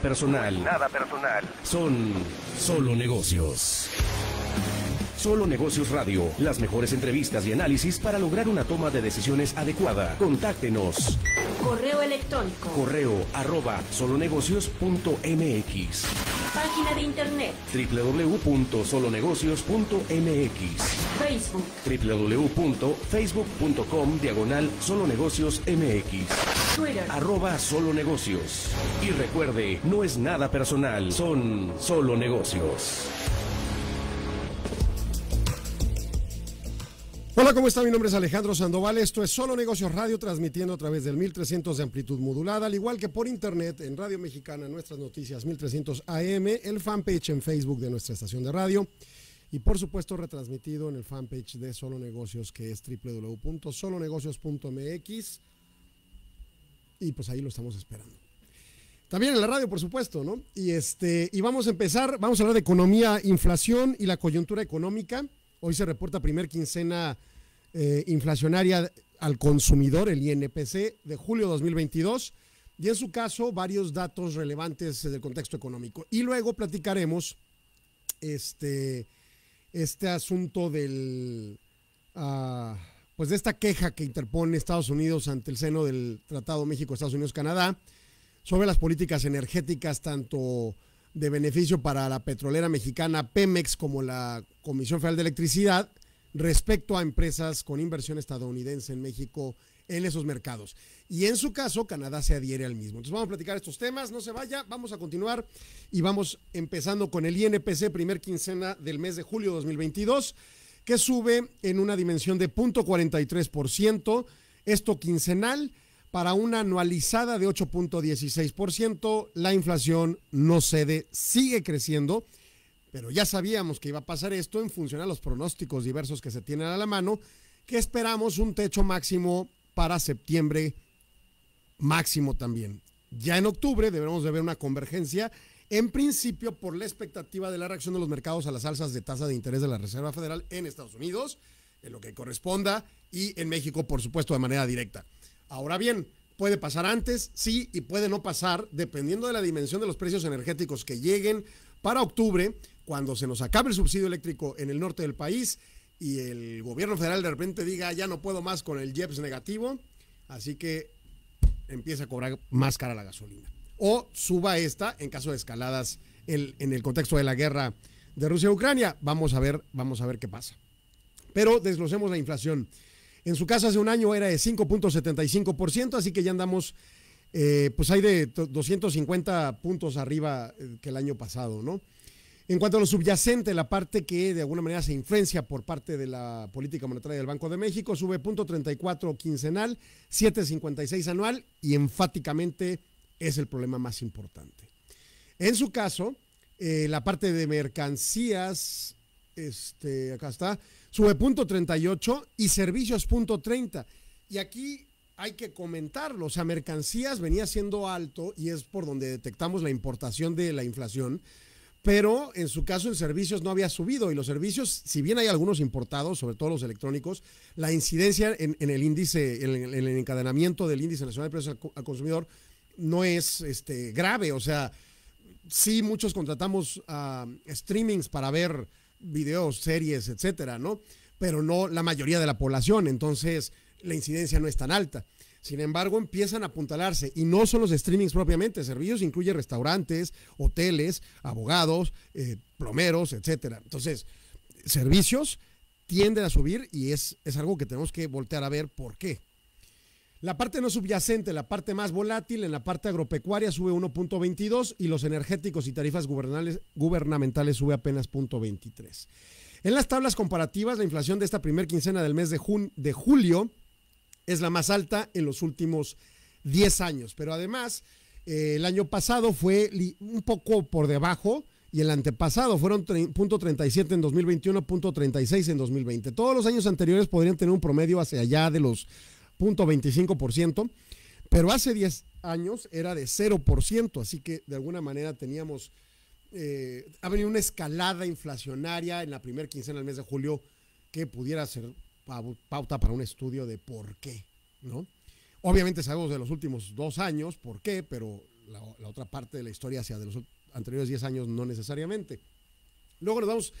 personal. Nada personal. Son solo negocios. Solo Negocios Radio. Las mejores entrevistas y análisis para lograr una toma de decisiones adecuada. Contáctenos. Correo electrónico. Correo arroba solonegocios.mx. Página de internet. www.solonegocios.mx. Facebook. www.facebook.com diagonal solonegocios.mx. Arroba Solo Negocios. Y recuerde, no es nada personal, son solo negocios. Hola, ¿cómo está? Mi nombre es Alejandro Sandoval. Esto es Solo Negocios Radio, transmitiendo a través del 1300 de amplitud modulada, al igual que por internet en Radio Mexicana, nuestras noticias 1300 AM, el fanpage en Facebook de nuestra estación de radio y por supuesto retransmitido en el fanpage de Solo Negocios, que es www.solonegocios.mx y pues ahí lo estamos esperando. También en la radio, por supuesto, ¿no? Y este, y vamos a empezar, vamos a hablar de economía, inflación y la coyuntura económica. Hoy se reporta primer quincena eh, inflacionaria al consumidor, el INPC, de julio 2022, y en su caso varios datos relevantes del contexto económico. Y luego platicaremos este, este asunto del, ah, pues de esta queja que interpone Estados Unidos ante el seno del Tratado México-Estados Unidos-Canadá sobre las políticas energéticas tanto de beneficio para la petrolera mexicana Pemex como la Comisión Federal de Electricidad respecto a empresas con inversión estadounidense en México en esos mercados. Y en su caso, Canadá se adhiere al mismo. Entonces vamos a platicar estos temas, no se vaya, vamos a continuar y vamos empezando con el INPC, primer quincena del mes de julio de 2022 que sube en una dimensión de 0.43%, esto quincenal, para una anualizada de 8.16%. La inflación no cede, sigue creciendo, pero ya sabíamos que iba a pasar esto en función a los pronósticos diversos que se tienen a la mano, que esperamos un techo máximo para septiembre máximo también. Ya en octubre debemos de ver una convergencia en principio por la expectativa de la reacción de los mercados a las alzas de tasa de interés de la Reserva Federal en Estados Unidos, en lo que corresponda, y en México, por supuesto, de manera directa. Ahora bien, puede pasar antes, sí, y puede no pasar, dependiendo de la dimensión de los precios energéticos que lleguen para octubre, cuando se nos acabe el subsidio eléctrico en el norte del país y el gobierno federal de repente diga, ah, ya no puedo más con el JEPS negativo, así que empieza a cobrar más cara la gasolina o suba esta en caso de escaladas en, el contexto de la guerra de Rusia-Ucrania. Vamos a ver, vamos a ver qué pasa. Pero desglosemos la inflación. En su caso hace un año era de 5.75%, así que ya andamos, eh, pues hay de 250 puntos arriba eh, que el año pasado, ¿no? En cuanto a lo subyacente, la parte que de alguna manera se influencia por parte de la política monetaria del Banco de México, sube 0.34 quincenal, 7.56 anual y enfáticamente es el problema más importante. En su caso, eh, la parte de mercancías, este, acá está, sube punto 38 y servicios punto 30. Y aquí hay que comentarlo, o sea, mercancías venía siendo alto y es por donde detectamos la importación de la inflación, pero en su caso en servicios no había subido y los servicios, si bien hay algunos importados, sobre todo los electrónicos, la incidencia en, el índice, en, el encadenamiento del índice nacional de precios al consumidor no es este, grave. O sea, sí, muchos contratamos ah, streamings para ver videos, series, etcétera, ¿no? Pero no la mayoría de la población. Entonces, la incidencia no es tan alta. Sin embargo, empiezan a apuntalarse y no son los streamings propiamente. Servicios incluye restaurantes, hoteles, abogados, eh, plomeros, etcétera. Entonces, servicios tienden a subir y es, es algo que tenemos que voltear a ver por qué. La parte no subyacente, la parte más volátil, en la parte agropecuaria sube 1.22 y los energéticos y tarifas gubernamentales sube apenas 0.23. En las tablas comparativas, la inflación de esta primera quincena del mes de, de julio es la más alta en los últimos 10 años, pero además eh, el año pasado fue un poco por debajo y el antepasado fueron 0.37 en 2021, 0.36 en 2020. Todos los años anteriores podrían tener un promedio hacia allá de los 0.25%, pero hace 10 años era de 0%, así que de alguna manera teníamos, eh, ha venido una escalada inflacionaria en la primera quincena del mes de julio que pudiera ser pauta para un estudio de por qué, ¿no? Obviamente sabemos de los últimos dos años por qué, pero la, otra parte de la historia hacia de los anteriores 10 años no necesariamente. Luego nos vamos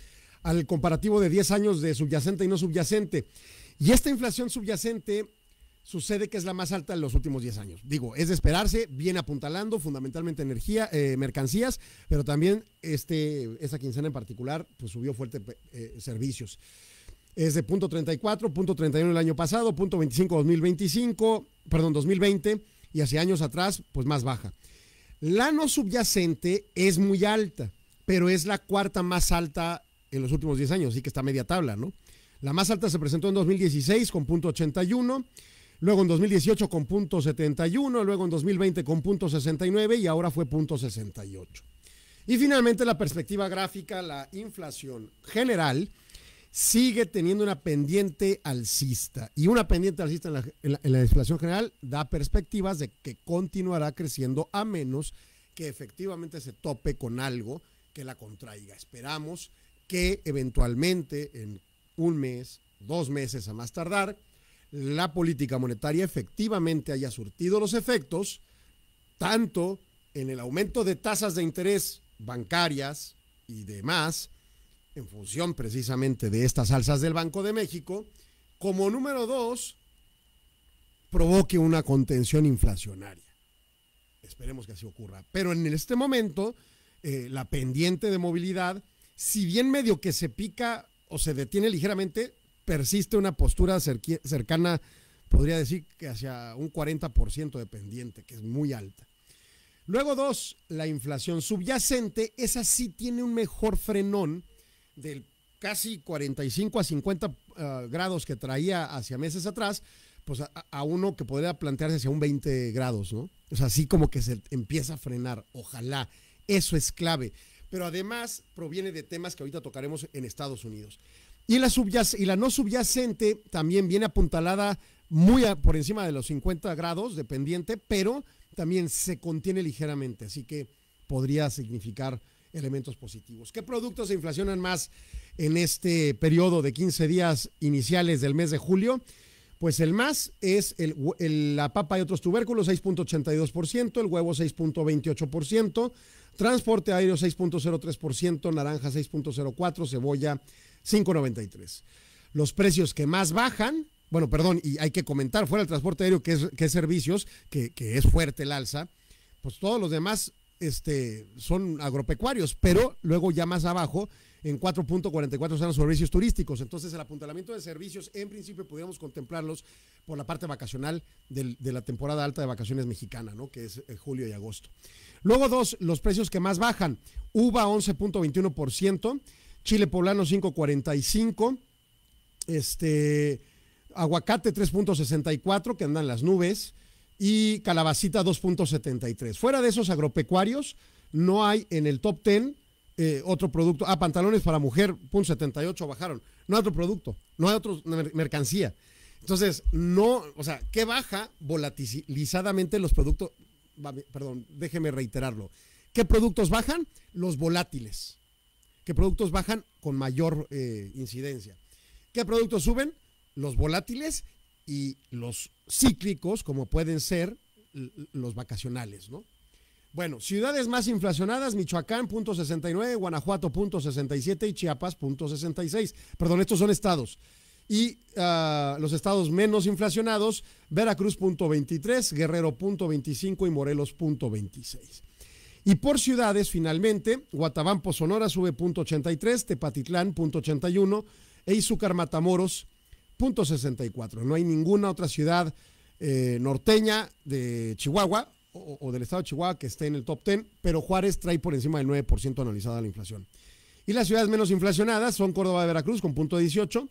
al comparativo de 10 años de subyacente y no subyacente. Y esta inflación subyacente sucede que es la más alta en los últimos 10 años. Digo, es de esperarse, bien apuntalando, fundamentalmente energía, eh, mercancías, pero también esta esa quincena en particular, pues, subió fuerte eh, servicios. Es de punto 34, punto 31 el año pasado, punto 25 2025, perdón, 2020, y hace años atrás, pues más baja. La no subyacente es muy alta, pero es la cuarta más alta en los últimos 10 años, así que está media tabla, ¿no? La más alta se presentó en 2016 con punto 81 luego en 2018 con punto 71, luego en 2020 con punto 69 y ahora fue punto 68. Y finalmente la perspectiva gráfica, la inflación general sigue teniendo una pendiente alcista y una pendiente alcista en la, en la inflación general da perspectivas de que continuará creciendo a menos que efectivamente se tope con algo que la contraiga. Esperamos que eventualmente en un mes, dos meses a más tardar, la política monetaria efectivamente haya surtido los efectos, tanto en el aumento de tasas de interés bancarias y demás, en función precisamente de estas alzas del Banco de México, como número dos, provoque una contención inflacionaria. Esperemos que así ocurra. Pero en este momento, eh, la pendiente de movilidad, si bien medio que se pica o se detiene ligeramente, persiste una postura cercana, podría decir que hacia un 40% de pendiente, que es muy alta. Luego dos, la inflación subyacente, esa sí tiene un mejor frenón del casi 45 a 50 ah, grados que traía hacia meses atrás, pues a, uno que podría plantearse hacia un 20 grados, ¿no? Es así como que se empieza a frenar, ojalá, eso es clave. Pero además proviene de temas que ahorita tocaremos en Estados Unidos. Y la, y la no subyacente también viene apuntalada muy por encima de los 50 grados de pendiente, pero también se contiene ligeramente, así que podría significar elementos positivos. ¿Qué productos se inflacionan más en este periodo de 15 días iniciales del mes de julio? Pues el más es la papa y otros tubérculos, 6.82%, el huevo 6.28%, transporte aéreo 6.03%, naranja 6.04%, cebolla 5.93. Los precios que más bajan, bueno, perdón, y hay que comentar, fuera el transporte aéreo, que es, que servicios, que, es fuerte el alza, pues todos los demás este, son agropecuarios, pero luego ya más abajo, en 4.44 son los servicios turísticos. Entonces, el apuntalamiento de servicios, en principio, podríamos contemplarlos por la parte vacacional de la temporada alta de vacaciones mexicana, ¿no? Que es eh, julio y agosto. Luego, dos, los precios que más bajan. Uva, 11.21% chile poblano 5.45, este, aguacate 3.64, que andan las nubes, y calabacita 2.73. Fuera de esos agropecuarios, no hay en el top 10 eh, otro producto. Ah, pantalones para mujer, punto 78 bajaron. No hay otro producto, no hay otra mercancía. Entonces, no, o sea, ¿qué baja volatilizadamente los productos? Perdón, déjeme reiterarlo. ¿Qué productos bajan? Los volátiles. ¿Qué productos bajan con mayor eh, incidencia? ¿Qué productos suben? Los volátiles y los cíclicos, como pueden ser los vacacionales, ¿no? Bueno, ciudades más inflacionadas, Michoacán, punto 69, Guanajuato, punto 67 y Chiapas, punto 66. Perdón, estos son estados. Y ah, los estados menos inflacionados, Veracruz, punto 23, Guerrero, punto 25 y Morelos, punto 26. Y por ciudades, finalmente, Guatabampo, Sonora sube .83, Tepatitlán .81 e Izúcar, Matamoros .64. No hay ninguna otra ciudad eh, norteña de Chihuahua o, del estado de Chihuahua que esté en el top 10, pero Juárez trae por encima del 9% analizada la inflación. Y las ciudades menos inflacionadas son Córdoba de Veracruz con punto 18.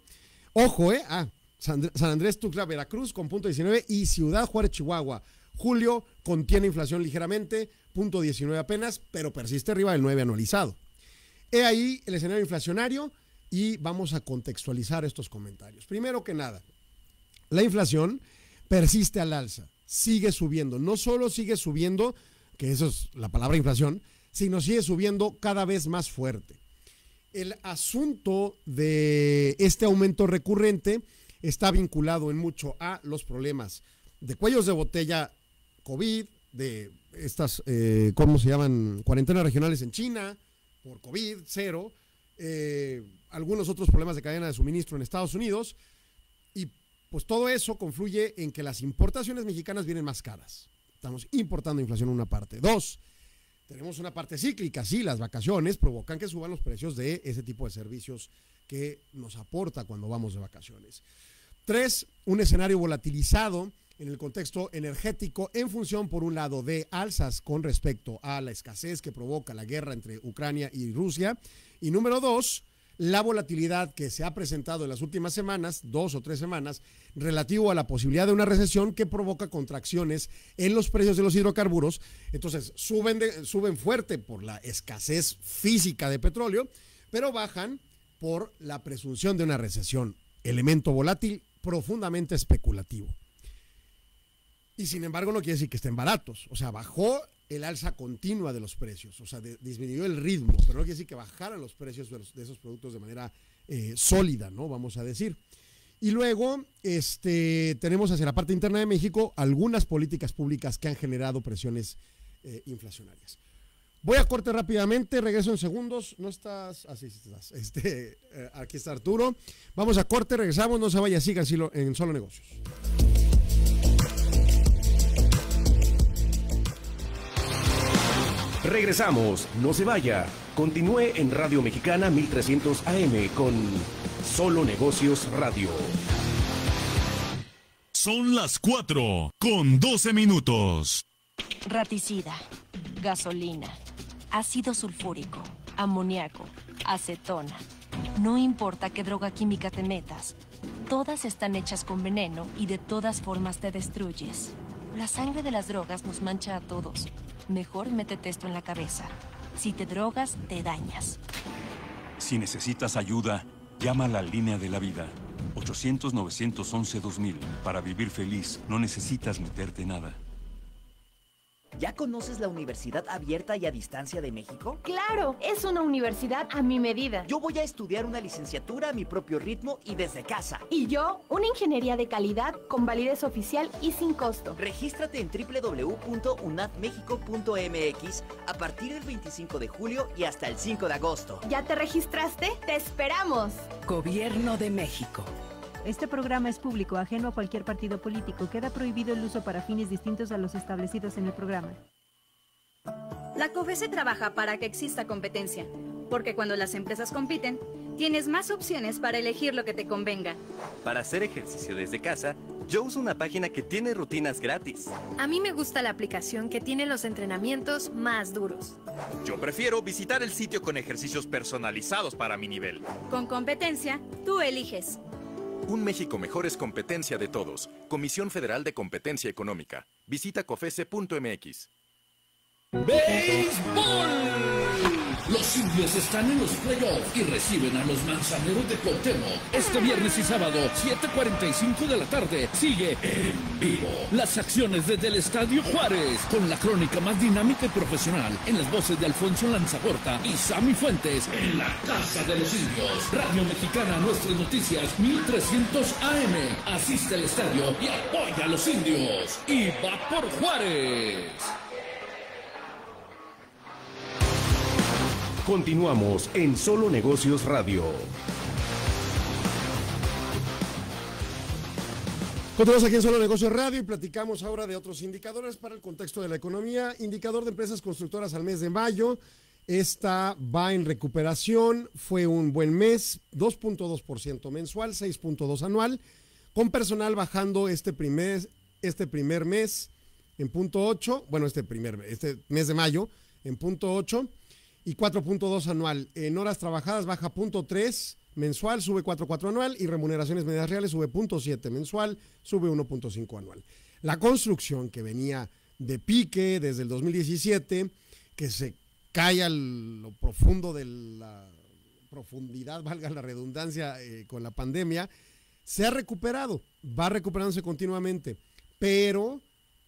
Ojo, ¿eh? Ah, San Andrés Tuxtla, Veracruz con punto 19 y Ciudad Juárez, Chihuahua. Julio contiene inflación ligeramente. .19 apenas, pero persiste arriba del 9 anualizado. He ahí el escenario inflacionario y vamos a contextualizar estos comentarios. Primero que nada, la inflación persiste al alza, sigue subiendo. No solo sigue subiendo, que eso es la palabra inflación, sino sigue subiendo cada vez más fuerte. El asunto de este aumento recurrente está vinculado en mucho a los problemas de cuellos de botella COVID, de estas, eh, ¿cómo se llaman? Cuarentenas regionales en China, por COVID, cero, eh, algunos otros problemas de cadena de suministro en Estados Unidos, y pues todo eso confluye en que las importaciones mexicanas vienen más caras. Estamos importando inflación en una parte. Dos, tenemos una parte cíclica, sí, las vacaciones provocan que suban los precios de ese tipo de servicios que nos aporta cuando vamos de vacaciones. Tres, un escenario volatilizado en el contexto energético en función, por un lado, de alzas con respecto a la escasez que provoca la guerra entre Ucrania y Rusia. Y número dos, la volatilidad que se ha presentado en las últimas semanas, dos o tres semanas, relativo a la posibilidad de una recesión que provoca contracciones en los precios de los hidrocarburos. Entonces, suben, suben fuerte por la escasez física de petróleo, pero bajan por la presunción de una recesión, elemento volátil profundamente especulativo. Y sin embargo no quiere decir que estén baratos. O sea, bajó el alza continua de los precios. O sea, disminuyó el ritmo, pero no quiere decir que bajaran los precios de, esos productos de manera eh, sólida, ¿no? Vamos a decir. Y luego, este, tenemos hacia la parte interna de México algunas políticas públicas que han generado presiones eh, inflacionarias. Voy a corte rápidamente, regreso en segundos. No estás, así ah, estás. Este, eh, aquí está Arturo. Vamos a corte, regresamos, no se vaya, sigan en solo negocios. Regresamos, no se vaya. Continúe en Radio Mexicana 1300 AM con Solo Negocios Radio. Son las 4 con 12 minutos. Raticida, gasolina, ácido sulfúrico, amoníaco, acetona. No importa qué droga química te metas, todas están hechas con veneno y de todas formas te destruyes. La sangre de las drogas nos mancha a todos mejor métete esto en la cabeza. Si te drogas, te dañas. Si necesitas ayuda, llama a la línea de la vida. 800-911-2000. Para vivir feliz, no necesitas meterte nada. ¿Ya conoces la Universidad Abierta y a Distancia de México? Claro, es una universidad a mi medida. Yo voy a estudiar una licenciatura a mi propio ritmo y desde casa. Y yo, una ingeniería de calidad con validez oficial y sin costo. Regístrate en www.unadmexico.mx a partir del 25 de julio y hasta el 5 de agosto. ¿Ya te registraste? ¡Te esperamos! Gobierno de México. Este programa es público, ajeno a cualquier partido político. Queda prohibido el uso para fines distintos a los establecidos en el programa. La COFESE trabaja para que exista competencia, porque cuando las empresas compiten, tienes más opciones para elegir lo que te convenga. Para hacer ejercicio desde casa, yo uso una página que tiene rutinas gratis. A mí me gusta la aplicación que tiene los entrenamientos más duros. Yo prefiero visitar el sitio con ejercicios personalizados para mi nivel. Con competencia, tú eliges. Un México mejor es competencia de todos. Comisión Federal de Competencia Económica. Visita cofese.mx. ¡Béisbol! Los indios están en los playoffs y reciben a los manzaneros de Contemo Este viernes y sábado, 7.45 de la tarde, sigue en vivo las acciones desde el Estadio Juárez, con la crónica más dinámica y profesional en las voces de Alfonso Lanzaporta y Sammy Fuentes en la Casa de los Indios. Radio Mexicana, Nuestras Noticias, 1300 AM. Asiste al estadio y apoya a los indios. Y va por Juárez. Continuamos en Solo Negocios Radio. Continuamos aquí en Solo Negocios Radio y platicamos ahora de otros indicadores para el contexto de la economía. Indicador de empresas constructoras al mes de mayo. Esta va en recuperación, fue un buen mes, 2.2% mensual, 6.2 anual, con personal bajando este primer, este primer mes en punto 8, bueno, este primer este mes de mayo en punto 8 y 4.2 anual. En horas trabajadas baja 0.3 mensual, sube 4.4 anual y remuneraciones medias reales sube 0.7 mensual, sube 1.5 anual. La construcción que venía de pique desde el 2017, que se cae a lo profundo de la profundidad, valga la redundancia, eh, con la pandemia, se ha recuperado, va recuperándose continuamente, pero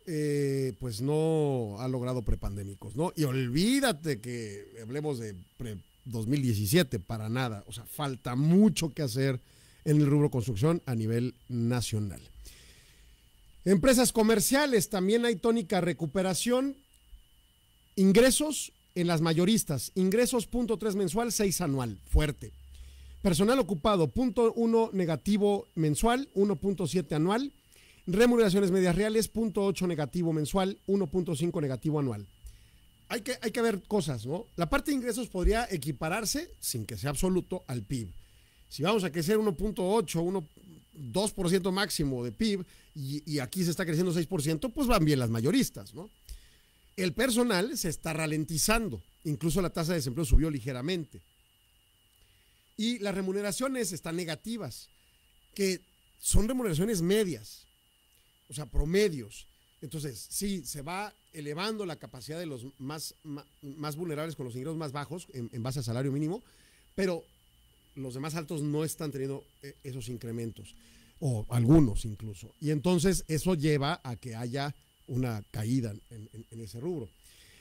eh, pues no ha logrado prepandémicos, ¿no? Y olvídate que hablemos de pre 2017, para nada. O sea, falta mucho que hacer en el rubro construcción a nivel nacional. Empresas comerciales, también hay tónica recuperación. Ingresos en las mayoristas, ingresos punto mensual, 6 anual, fuerte. Personal ocupado, punto negativo mensual, 1.7 anual. Remuneraciones medias reales, 0.8 negativo mensual, 1.5 negativo anual. Hay que, hay que ver cosas, ¿no? La parte de ingresos podría equipararse, sin que sea absoluto, al PIB. Si vamos a crecer 1.8, 2% máximo de PIB y, y aquí se está creciendo 6%, pues van bien las mayoristas, ¿no? El personal se está ralentizando, incluso la tasa de desempleo subió ligeramente. Y las remuneraciones están negativas, que son remuneraciones medias o sea, promedios. Entonces, sí, se va elevando la capacidad de los más, más, vulnerables con los ingresos más bajos en, base al salario mínimo, pero los demás altos no están teniendo eh, esos incrementos, o algunos incluso. Y entonces eso lleva a que haya una caída en ese rubro.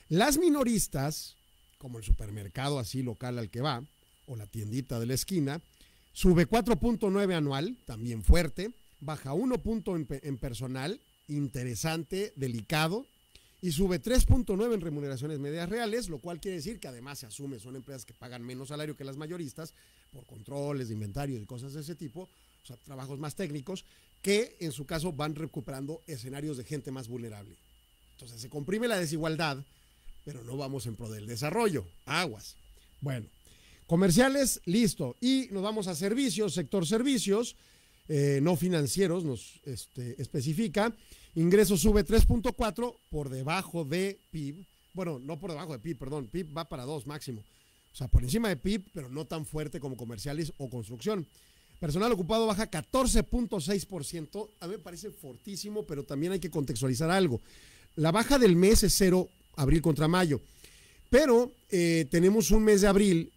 Las minoristas, como el supermercado así local al que va, o la tiendita de la esquina, sube 4.9 anual, también fuerte, baja 1 punto en, personal, interesante, delicado, y sube 3.9 en remuneraciones medias reales, lo cual quiere decir que además se asume, son empresas que pagan menos salario que las mayoristas por controles de inventario y cosas de ese tipo, o sea, trabajos más técnicos, que en su caso van recuperando escenarios de gente más vulnerable. Entonces se comprime la desigualdad, pero no vamos en pro del desarrollo. Aguas. Bueno, comerciales, listo. Y nos vamos a servicios, sector servicios eh, no financieros, nos este, especifica. Ingreso sube 3.4 por debajo de PIB. Bueno, no por debajo de PIB, perdón. PIB va para 2 máximo. O sea, por encima de PIB, pero no tan fuerte como comerciales o construcción. Personal ocupado baja 14.6%. A mí me parece fortísimo, pero también hay que contextualizar algo. La baja del mes es cero, abril contra mayo. Pero eh, tenemos un mes de abril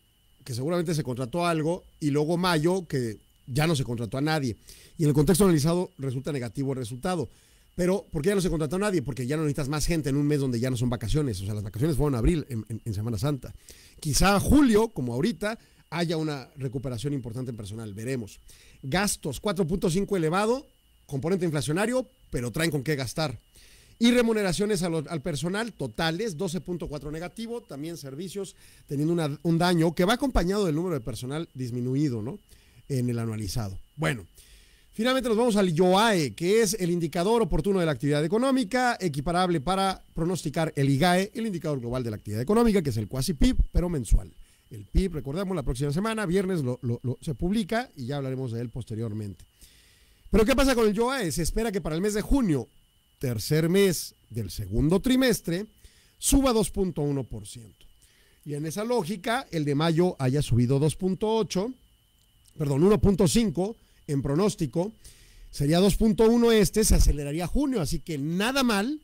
que seguramente se contrató algo y luego mayo que ya no se contrató a nadie. Y en el contexto analizado resulta negativo el resultado. Pero, ¿por qué ya no se contrató a nadie? Porque ya no necesitas más gente en un mes donde ya no son vacaciones. O sea, las vacaciones fueron en abril, en, Semana Santa. Quizá julio, como ahorita, haya una recuperación importante en personal. Veremos. Gastos, 4.5 elevado, componente inflacionario, pero traen con qué gastar. Y remuneraciones al, personal totales, 12.4 negativo, también servicios teniendo un daño que va acompañado del número de personal disminuido, ¿no? en el anualizado. Bueno, finalmente nos vamos al IOAE, que es el indicador oportuno de la actividad económica, equiparable para pronosticar el IGAE, el indicador global de la actividad económica, que es el cuasi PIB, pero mensual. El PIB, recordemos, la próxima semana, viernes, lo, se publica y ya hablaremos de él posteriormente. Pero ¿qué pasa con el IOAE? Se espera que para el mes de junio, tercer mes del segundo trimestre, suba 2.1%. Y en esa lógica, el de mayo haya subido 2.8%, perdón, 1.5 en pronóstico, sería 2.1 este, se aceleraría junio, así que nada mal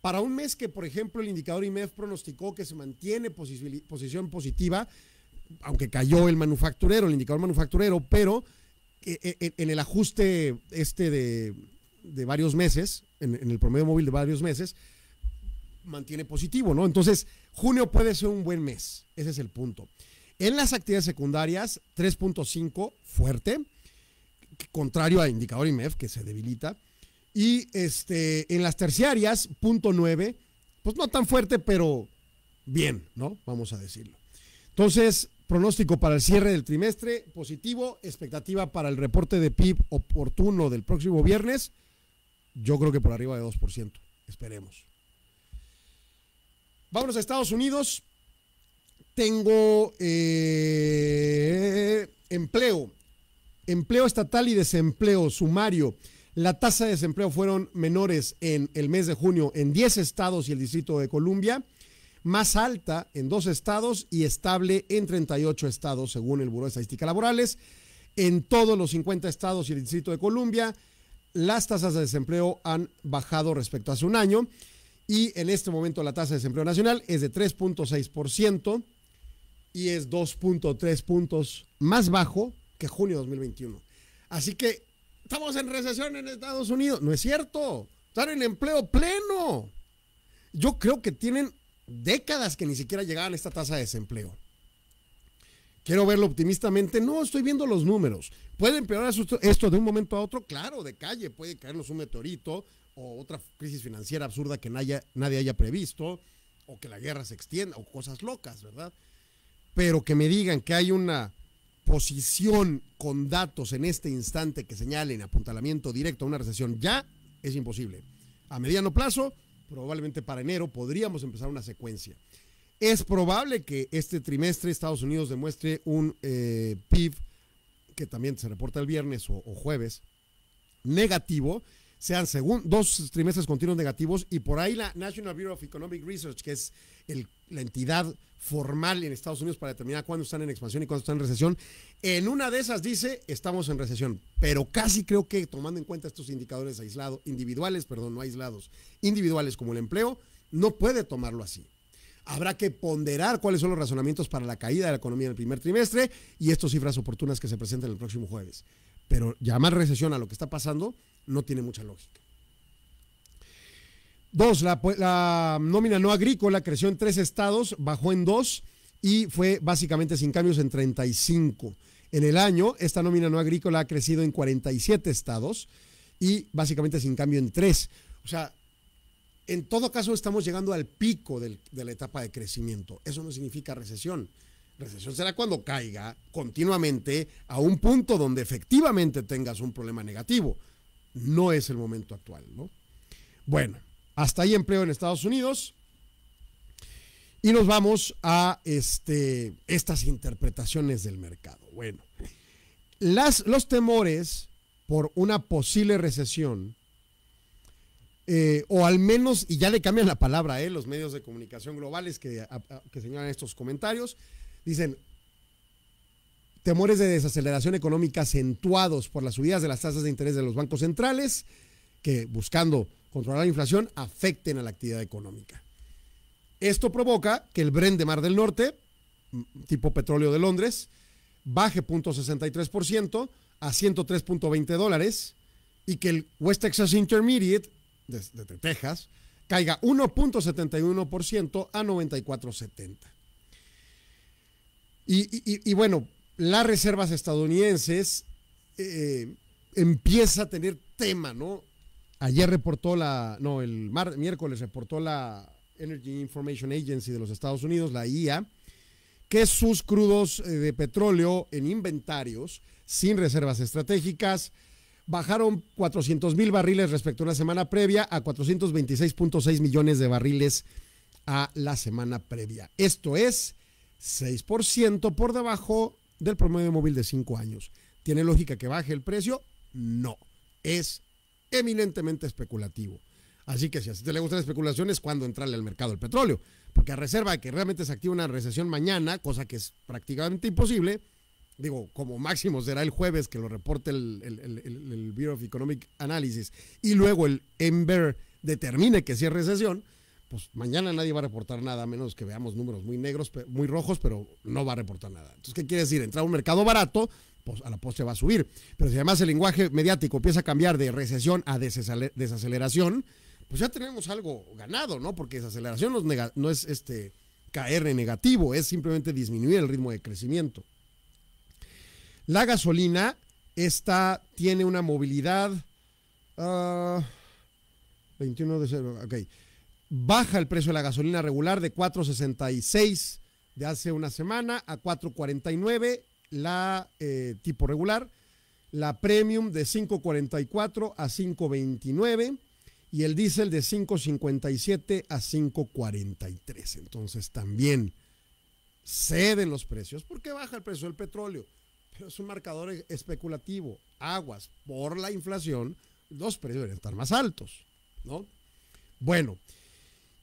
para un mes que, por ejemplo, el indicador IMEF pronosticó que se mantiene posición positiva, aunque cayó el manufacturero, el indicador manufacturero, pero eh, eh, en el ajuste este de, varios meses, en, en el promedio móvil de varios meses, mantiene positivo, ¿no? Entonces, junio puede ser un buen mes, ese es el punto. En las actividades secundarias, 3.5 fuerte, contrario al indicador IMEF que se debilita. Y este, en las terciarias, 0.9, pues no tan fuerte, pero bien, ¿no? Vamos a decirlo. Entonces, pronóstico para el cierre del trimestre positivo, expectativa para el reporte de PIB oportuno del próximo viernes, yo creo que por arriba de 2%, esperemos. Vamos a Estados Unidos tengo eh, empleo, empleo estatal y desempleo sumario. La tasa de desempleo fueron menores en el mes de junio en 10 estados y el Distrito de Columbia, más alta en dos estados y estable en 38 estados, según el Buró de Estadística Laborales. En todos los 50 estados y el Distrito de Columbia, las tasas de desempleo han bajado respecto a hace un año y en este momento la tasa de desempleo nacional es de 3.6% y es 2.3 puntos más bajo que junio de 2021. Así que estamos en recesión en Estados Unidos. No es cierto. Están en empleo pleno. Yo creo que tienen décadas que ni siquiera llegaban a esta tasa de desempleo. Quiero verlo optimistamente. No, estoy viendo los números. ¿Puede empeorar esto de un momento a otro? Claro, de calle. Puede caernos un meteorito o otra crisis financiera absurda que nadie, nadie haya previsto o que la guerra se extienda o cosas locas, ¿verdad? pero que me digan que hay una posición con datos en este instante que señalen apuntalamiento directo a una recesión ya es imposible. A mediano plazo, probablemente para enero, podríamos empezar una secuencia. Es probable que este trimestre Estados Unidos demuestre un eh, PIB, que también se reporta el viernes o, jueves, negativo, sean según dos trimestres continuos negativos y por ahí la National Bureau of Economic Research, que es la entidad formal en Estados Unidos para determinar cuándo están en expansión y cuándo están en recesión. En una de esas dice, estamos en recesión, pero casi creo que tomando en cuenta estos indicadores aislados, individuales, perdón, no aislados, individuales como el empleo, no puede tomarlo así. Habrá que ponderar cuáles son los razonamientos para la caída de la economía en el primer trimestre y estas cifras oportunas que se presenten el próximo jueves. Pero llamar recesión a lo que está pasando no tiene mucha lógica. Dos, la, la, nómina no agrícola creció en tres estados, bajó en dos y fue básicamente sin cambios en 35. En el año, esta nómina no agrícola ha crecido en 47 estados y básicamente sin cambio en tres. O sea, en todo caso estamos llegando al pico de la etapa de crecimiento. Eso no significa recesión. Recesión será cuando caiga continuamente a un punto donde efectivamente tengas un problema negativo. No es el momento actual, ¿no? Bueno. Hasta ahí empleo en Estados Unidos. Y nos vamos a este, estas interpretaciones del mercado. Bueno, las, los temores por una posible recesión, eh, o al menos, y ya le cambian la palabra eh, los medios de comunicación globales que, que señalan estos comentarios, dicen temores de desaceleración económica acentuados por las subidas de las tasas de interés de los bancos centrales, que buscando controlar la inflación afecten a la actividad económica. Esto provoca que el Brent de Mar del Norte, mm, tipo petróleo de Londres, baje 0.63% a 103.20 dólares y que el West Texas Intermediate de, Texas caiga 1.71% a 94.70. Y, bueno, las reservas estadounidenses empiezan eh, empieza a tener tema, ¿no? Ayer reportó la, no, el miércoles reportó la Energy Information Agency de los Estados Unidos, la IA, que sus crudos eh, de petróleo en inventarios, sin reservas estratégicas, bajaron 400 mil barriles respecto a la semana previa a 426.6 millones de barriles a la semana previa. Esto es 6% por debajo del promedio móvil de 5 años. ¿Tiene lógica que baje el precio? No, es eminentemente especulativo. Así que si a usted le gustan las especulaciones, cuando entrarle al mercado el petróleo? Porque a reserva de que realmente se active una recesión mañana, cosa que es prácticamente imposible, digo, como máximo será el jueves que lo reporte el, el Bureau of Economic Analysis y luego el Ember determine que sí es recesión, pues mañana nadie va a reportar nada, a menos que veamos números muy negros, muy rojos, pero no va a reportar nada. Entonces, ¿qué quiere decir? Entrar a un mercado barato a la postre va a subir. Pero si además el lenguaje mediático empieza a cambiar de recesión a desaceleración, pues ya tenemos algo ganado, ¿no? Porque desaceleración no es, no es este, caer en negativo, es simplemente disminuir el ritmo de crecimiento. La gasolina, esta tiene una movilidad... 21 ah, de cero, ok. Baja el precio de la gasolina regular de 4.66 de hace una semana a 4.49 la eh, tipo regular, la premium de 5.44 a 5.29 y el diésel de 5.57 a 5.43. Entonces también ceden los precios porque baja el precio del petróleo, pero es un marcador e-, especulativo. Aguas, por la inflación, los precios deben estar más altos, ¿no? Bueno,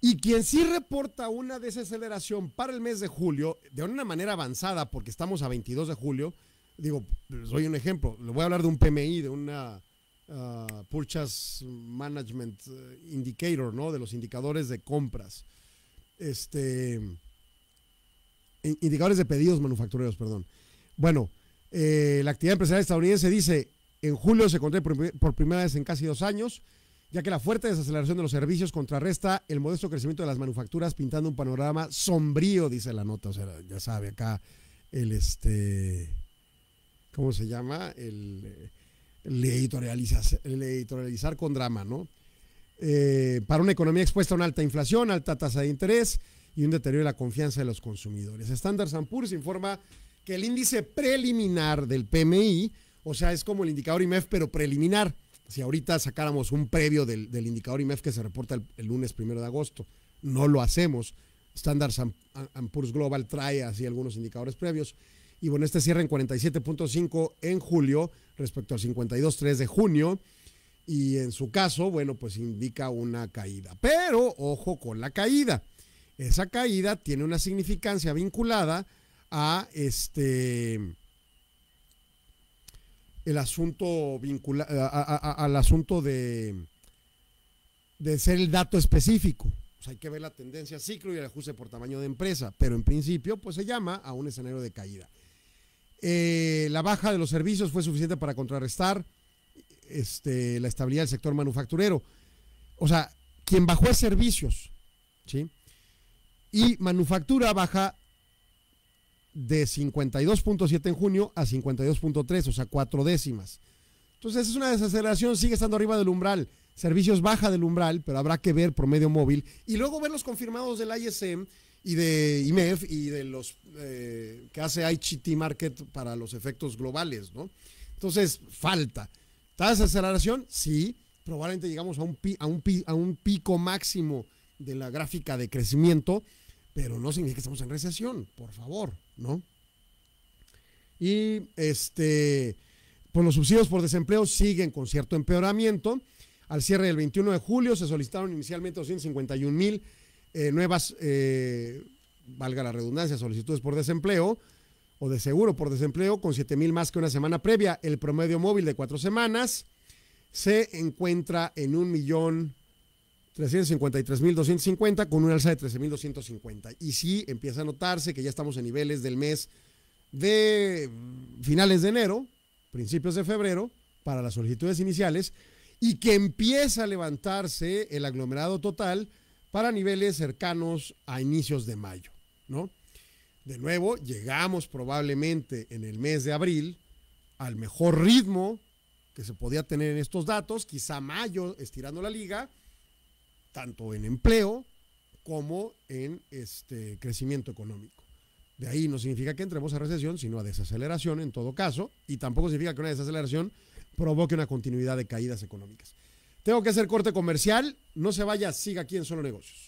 y quien sí reporta una desaceleración para el mes de julio, de una manera avanzada, porque estamos a 22 de julio, digo, doy un ejemplo, le voy a hablar de un PMI, de una uh, Management eh, Indicator, ¿no? De los indicadores de compras. Este. Indicadores de pedidos manufactureros, perdón. Bueno, eh, la actividad empresarial estadounidense dice: en julio se contrae por primera vez en casi dos años ya que la fuerte desaceleración de los servicios contrarresta el modesto crecimiento de las manufacturas, pintando un panorama sombrío, dice la nota. O sea, ya sabe, acá el este. ¿Cómo se llama? El, editorializar, el con drama, ¿no? Eh, para una economía expuesta a una alta inflación, alta tasa de interés y un deterioro de la confianza de los consumidores. Standard Poor's informa que el índice preliminar del PMI, o sea, es como el indicador IMEF, pero preliminar, si ahorita sacáramos un previo del, indicador IMEF que se reporta el, lunes primero de agosto. No lo hacemos. and Poor's Global trae así algunos indicadores previos. Y bueno, este cierra en 47.5 en julio respecto al 52.3 de junio. Y en su caso, bueno, pues indica una caída. Pero ojo con la caída. Esa caída tiene una significancia vinculada a este el asunto vincula, al asunto de, de ser el dato específico. hay que ver la tendencia ciclo y el ajuste por tamaño de empresa, pero en principio pues se llama a un escenario de caída. Eh, la baja de los servicios fue suficiente para contrarrestar este, la estabilidad del sector manufacturero. O sea, quien bajó es servicios, ¿sí? Y manufactura baja de 52.7 en junio a 52.3, o sea, cuatro décimas. Entonces es una desaceleración, sigue estando arriba del umbral. Servicios baja del umbral, pero habrá que ver promedio móvil. Y luego ver los confirmados del ISM y de IMEF y de los eh, que hace IGT Market para los efectos globales, ¿no? Entonces, falta. ¿Está desaceleración? Sí. Probablemente llegamos a un, a, un a un pico máximo de la gráfica de crecimiento, pero no significa que estamos en recesión, por favor. ¿no? Y este, pues los subsidios por desempleo siguen con cierto empeoramiento. Al cierre del 21 de julio se solicitaron inicialmente 251 mil eh, nuevas, eh, valga la redundancia, solicitudes por desempleo o de seguro por desempleo con 7 mil más que una semana previa. El promedio móvil de cuatro semanas se encuentra en un millón 353.250 con un alza de 13.250. Y sí, empieza a notarse que ya estamos en niveles del mes de mm, finales de enero, principios de febrero, para las solicitudes iniciales, y que empieza a levantarse el aglomerado total para niveles cercanos a inicios de mayo, ¿no? De nuevo, llegamos probablemente en el mes de abril al mejor ritmo que se podía tener en estos datos, quizá mayo estirando la liga, tanto en empleo como en este crecimiento económico. De ahí no significa que entremos a recesión, sino a desaceleración en todo caso, y tampoco significa que una desaceleración provoque una continuidad de caídas económicas. Tengo que hacer corte comercial, no se vaya, siga aquí en Solo Negocios.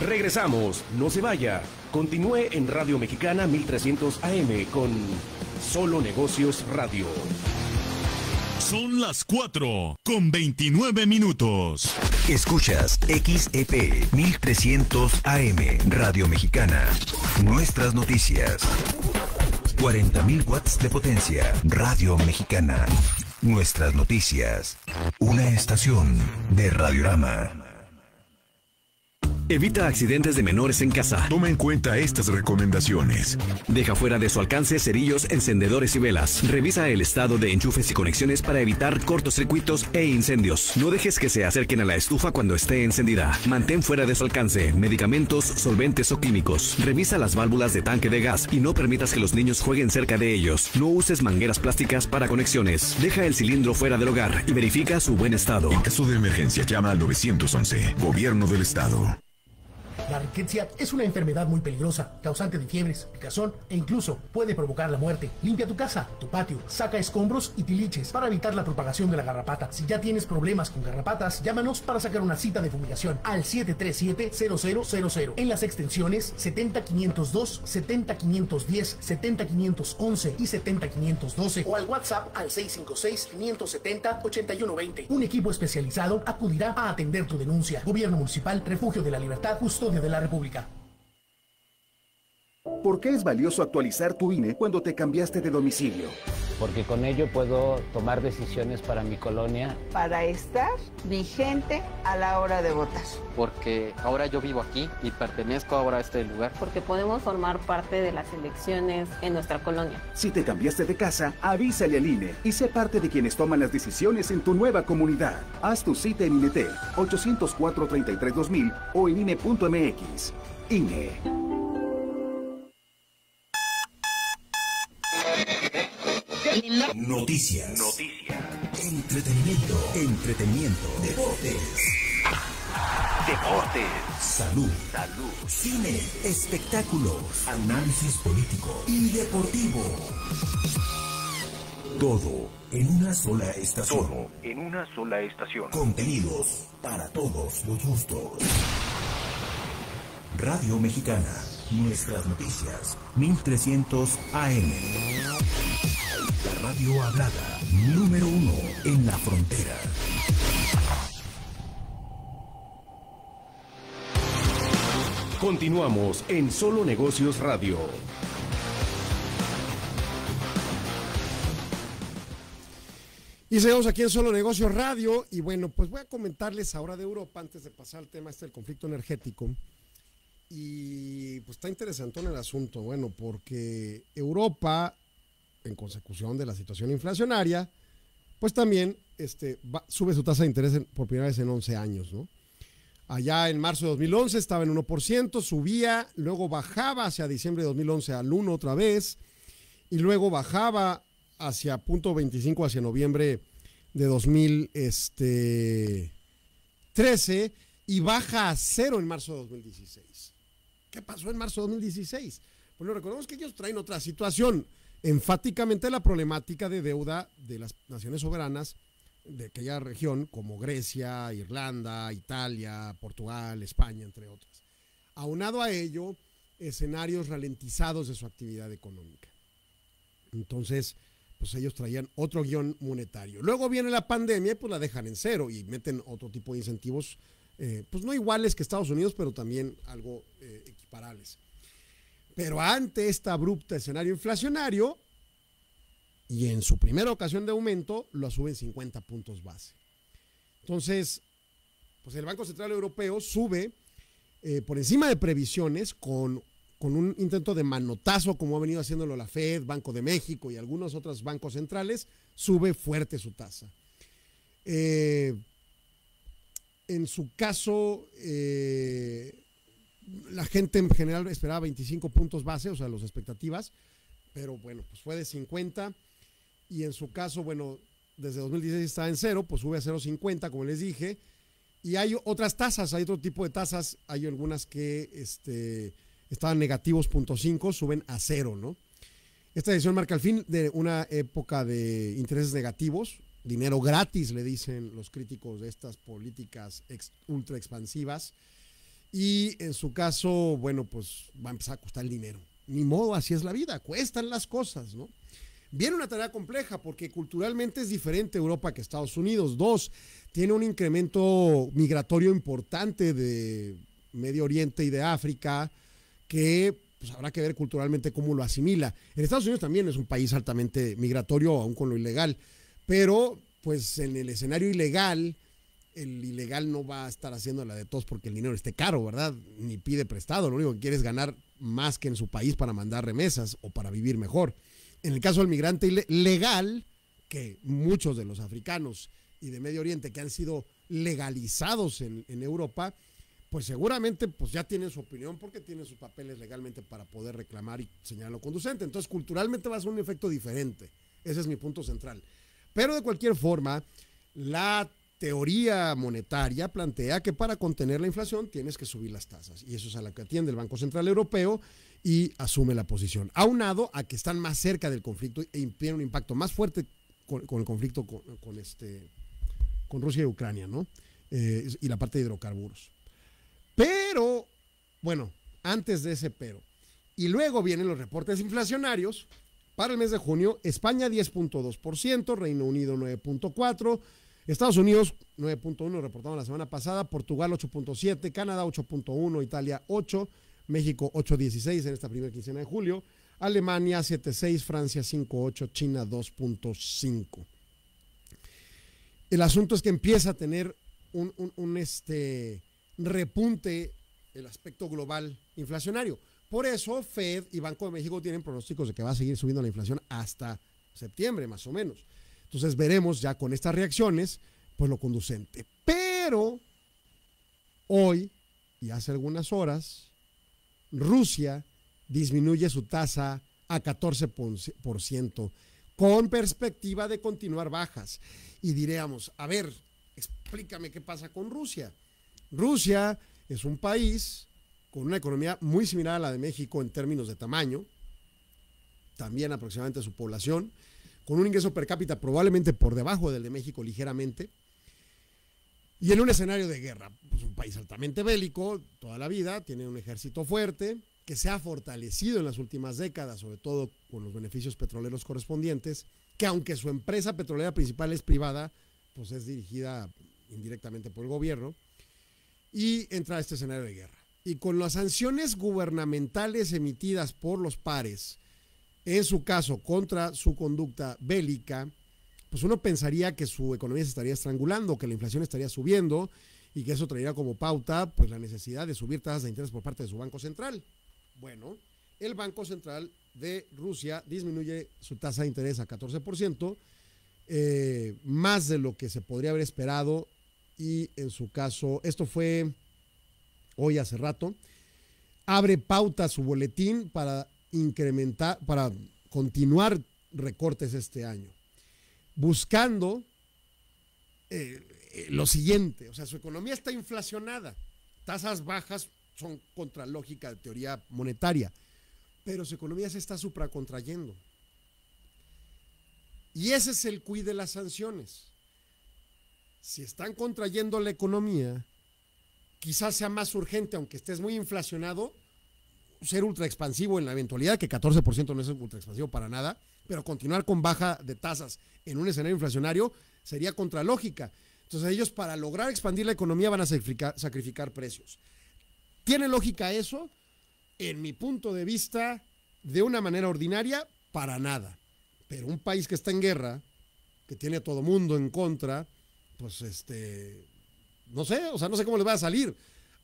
Regresamos, no se vaya. Continúe en Radio Mexicana 1300 AM con Solo Negocios Radio. Son las 4 con 29 minutos. Escuchas XEP 1300 AM Radio Mexicana. Nuestras noticias. 40.000 watts de potencia. Radio Mexicana. Nuestras noticias. Una estación de Radiorama. Evita accidentes de menores en casa. Toma en cuenta estas recomendaciones. Deja fuera de su alcance cerillos, encendedores y velas. Revisa el estado de enchufes y conexiones para evitar cortocircuitos e incendios. No dejes que se acerquen a la estufa cuando esté encendida. Mantén fuera de su alcance medicamentos, solventes o químicos. Revisa las válvulas de tanque de gas y no permitas que los niños jueguen cerca de ellos. No uses mangueras plásticas para conexiones. Deja el cilindro fuera del hogar y verifica su buen estado. En caso de emergencia, llama al 911. Gobierno del Estado. La riqueza es una enfermedad muy peligrosa, causante de fiebres, picazón e incluso puede provocar la muerte. Limpia tu casa, tu patio, saca escombros y tiliches para evitar la propagación de la garrapata. Si ya tienes problemas con garrapatas, llámanos para sacar una cita de fumigación al 737-0000 en las extensiones 70502, 70510, 70511 y 70512 o al WhatsApp al 656-570-8120. Un equipo especializado acudirá a atender tu denuncia. Gobierno Municipal, Refugio de la Libertad, Justo de la República. ¿Por qué es valioso actualizar tu INE cuando te cambiaste de domicilio? porque con ello puedo tomar decisiones para mi colonia. Para estar vigente a la hora de votar. Porque ahora yo vivo aquí y pertenezco ahora a este lugar. Porque podemos formar parte de las elecciones en nuestra colonia. Si te cambiaste de casa, avísale al INE y sé parte de quienes toman las decisiones en tu nueva comunidad. Haz tu cita en e INETEL 804-33-2000 o en INE.mx. INE. Noticias. Entretenimiento. Entretenimiento. Deportes. Deportes. Salud. Salud. Cine. Espectáculos. Análisis político y deportivo. Todo en una sola estación. Todo en una sola estación. Contenidos para todos los gustos. Radio Mexicana. Nuestras noticias. 1300 AM. La radio hablada, número uno en la frontera. Continuamos en Solo Negocios Radio. Y seguimos aquí en Solo Negocios Radio. Y bueno, pues voy a comentarles ahora de Europa antes de pasar al tema este del conflicto energético. Y pues está en el asunto, bueno, porque Europa en consecución de la situación inflacionaria, pues también este, sube su tasa de interés por primera vez en 11 años, ¿no? Allá en marzo de 2011 estaba en 1%, subía, luego bajaba hacia diciembre de 2011 al 1 otra vez, y luego bajaba hacia punto 25 hacia noviembre de 2013 este, y baja a cero en marzo de 2016. ¿Qué pasó en marzo de 2016? Bueno, recordemos que ellos traen otra situación enfáticamente la problemática de deuda de las naciones soberanas de aquella región, como Grecia, Irlanda, Italia, Portugal, España, entre otras. Aunado a ello, escenarios ralentizados de su actividad económica. Entonces, pues ellos traían otro guión monetario. Luego viene la pandemia y pues la dejan en cero y meten otro tipo de incentivos, eh, pues no iguales que Estados Unidos, pero también algo eh, equiparables. Pero ante este abrupto escenario inflacionario, y en su primera ocasión de aumento, lo suben 50 puntos base. Entonces, pues el Banco Central Europeo sube eh, por encima de previsiones con, un intento de manotazo, como ha venido haciéndolo la Fed, Banco de México y algunos otros bancos centrales, sube fuerte su tasa. Eh, en su caso, eh, la gente en general esperaba 25 puntos base, o sea, las expectativas, pero bueno, pues fue de 50 y en su caso, bueno, desde 2016 está en cero, pues sube a 0.50, como les dije. Y hay otras tasas, hay otro tipo de tasas, hay algunas que este, estaban negativos 0.5, suben a cero, ¿no? Esta decisión marca el fin de una época de intereses negativos, dinero gratis, le dicen los críticos de estas políticas ultra expansivas y en su caso, bueno, pues va a empezar a costar el dinero. Ni modo, así es la vida, cuestan las cosas, ¿no? Viene una tarea compleja porque culturalmente es diferente Europa que Estados Unidos. Dos, tiene un incremento migratorio importante de Medio Oriente y de África que pues, habrá que ver culturalmente cómo lo asimila. En Estados Unidos también es un país altamente migratorio, aún con lo ilegal, pero pues en el escenario ilegal el ilegal no va a estar haciendo la de todos porque el dinero esté caro, ¿verdad? Ni pide prestado, lo único que quiere es ganar más que en su país para mandar remesas o para vivir mejor. En el caso del migrante legal, que muchos de los africanos y de Medio Oriente que han sido legalizados en, Europa, pues seguramente pues ya tienen su opinión porque tienen sus papeles legalmente para poder reclamar y señalar lo conducente. Entonces, culturalmente va a ser un efecto diferente. Ese es mi punto central. Pero de cualquier forma, la teoría monetaria plantea que para contener la inflación tienes que subir las tasas. Y eso es a la que atiende el Banco Central Europeo y asume la posición. Aunado a que están más cerca del conflicto e tienen un impacto más fuerte con, el conflicto con, este, con Rusia y Ucrania, ¿no? Eh, y la parte de hidrocarburos. Pero, bueno, antes de ese pero. Y luego vienen los reportes inflacionarios. Para el mes de junio, España 10.2%, Reino Unido 9.4%, Estados Unidos 9.1 reportaron la semana pasada, Portugal 8.7, Canadá 8.1, Italia 8, México 8.16 en esta primera quincena de julio, Alemania 7.6, Francia 5.8, China 2.5. El asunto es que empieza a tener un, un este repunte el aspecto global inflacionario. Por eso Fed y Banco de México tienen pronósticos de que va a seguir subiendo la inflación hasta septiembre, más o menos. Entonces veremos ya con estas reacciones, pues lo conducente. Pero hoy y hace algunas horas, Rusia disminuye su tasa a 14% con perspectiva de continuar bajas. Y diríamos, a ver, explícame qué pasa con Rusia. Rusia es un país con una economía muy similar a la de México en términos de tamaño, también aproximadamente su población, con un ingreso per cápita probablemente por debajo del de México ligeramente, y en un escenario de guerra. Pues, un país altamente bélico, toda la vida, tiene un ejército fuerte, que se ha fortalecido en las últimas décadas, sobre todo con los beneficios petroleros correspondientes, que aunque su empresa petrolera principal es privada, pues es dirigida indirectamente por el gobierno, y entra a este escenario de guerra. Y con las sanciones gubernamentales emitidas por los pares, en su caso contra su conducta bélica, pues uno pensaría que su economía se estaría estrangulando, que la inflación estaría subiendo y que eso traería como pauta pues la necesidad de subir tasas de interés por parte de su Banco Central. Bueno, el Banco Central de Rusia disminuye su tasa de interés a 14%, eh, más de lo que se podría haber esperado y en su caso, esto fue hoy hace rato, abre pauta su boletín para incrementar, para continuar recortes este año, buscando eh, eh, lo siguiente, o sea, su economía está inflacionada, tasas bajas son contra lógica de teoría monetaria, pero su economía se está supracontrayendo. Y ese es el cuid de las sanciones. Si están contrayendo la economía, quizás sea más urgente, aunque estés muy inflacionado, ser ultra expansivo en la eventualidad, que 14% no es ultra expansivo para nada, pero continuar con baja de tasas en un escenario inflacionario sería contralógica. Entonces ellos para lograr expandir la economía van a sacrificar, precios. ¿Tiene lógica eso? En mi punto de vista, de una manera ordinaria, para nada. Pero un país que está en guerra, que tiene a todo mundo en contra, pues este, no sé, o sea, no sé cómo les va a salir.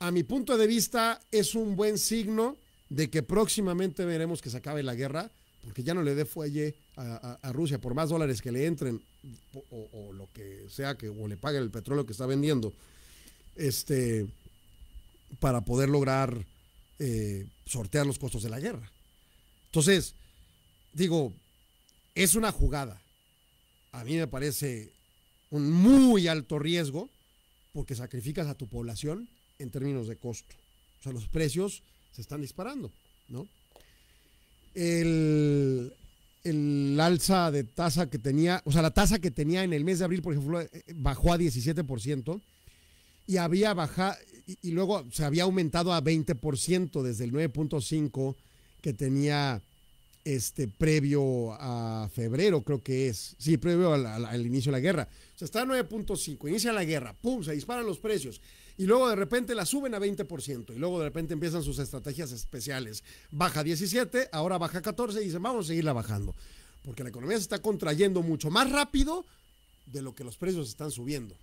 A mi punto de vista, es un buen signo de que próximamente veremos que se acabe la guerra, porque ya no le dé fuelle a, Rusia, por más dólares que le entren, o, lo que sea, que, o le paguen el petróleo que está vendiendo, este, para poder lograr eh, sortear los costos de la guerra. Entonces, digo, es una jugada. A mí me parece un muy alto riesgo porque sacrificas a tu población en términos de costo. O sea, los precios se están disparando, ¿no? El, alza de tasa que tenía, o sea, la tasa que tenía en el mes de abril, por ejemplo, eh, bajó a 17% y había bajado, y, luego se había aumentado a 20% desde el 9.5 que tenía este previo a febrero, creo que es, sí, previo al, inicio de la guerra. O sea, está a 9.5, inicia la guerra, pum, se disparan los precios, y luego de repente la suben a 20% y luego de repente empiezan sus estrategias especiales. Baja 17, ahora baja 14 y dicen vamos a seguirla bajando. Porque la economía se está contrayendo mucho más rápido de lo que los precios están subiendo.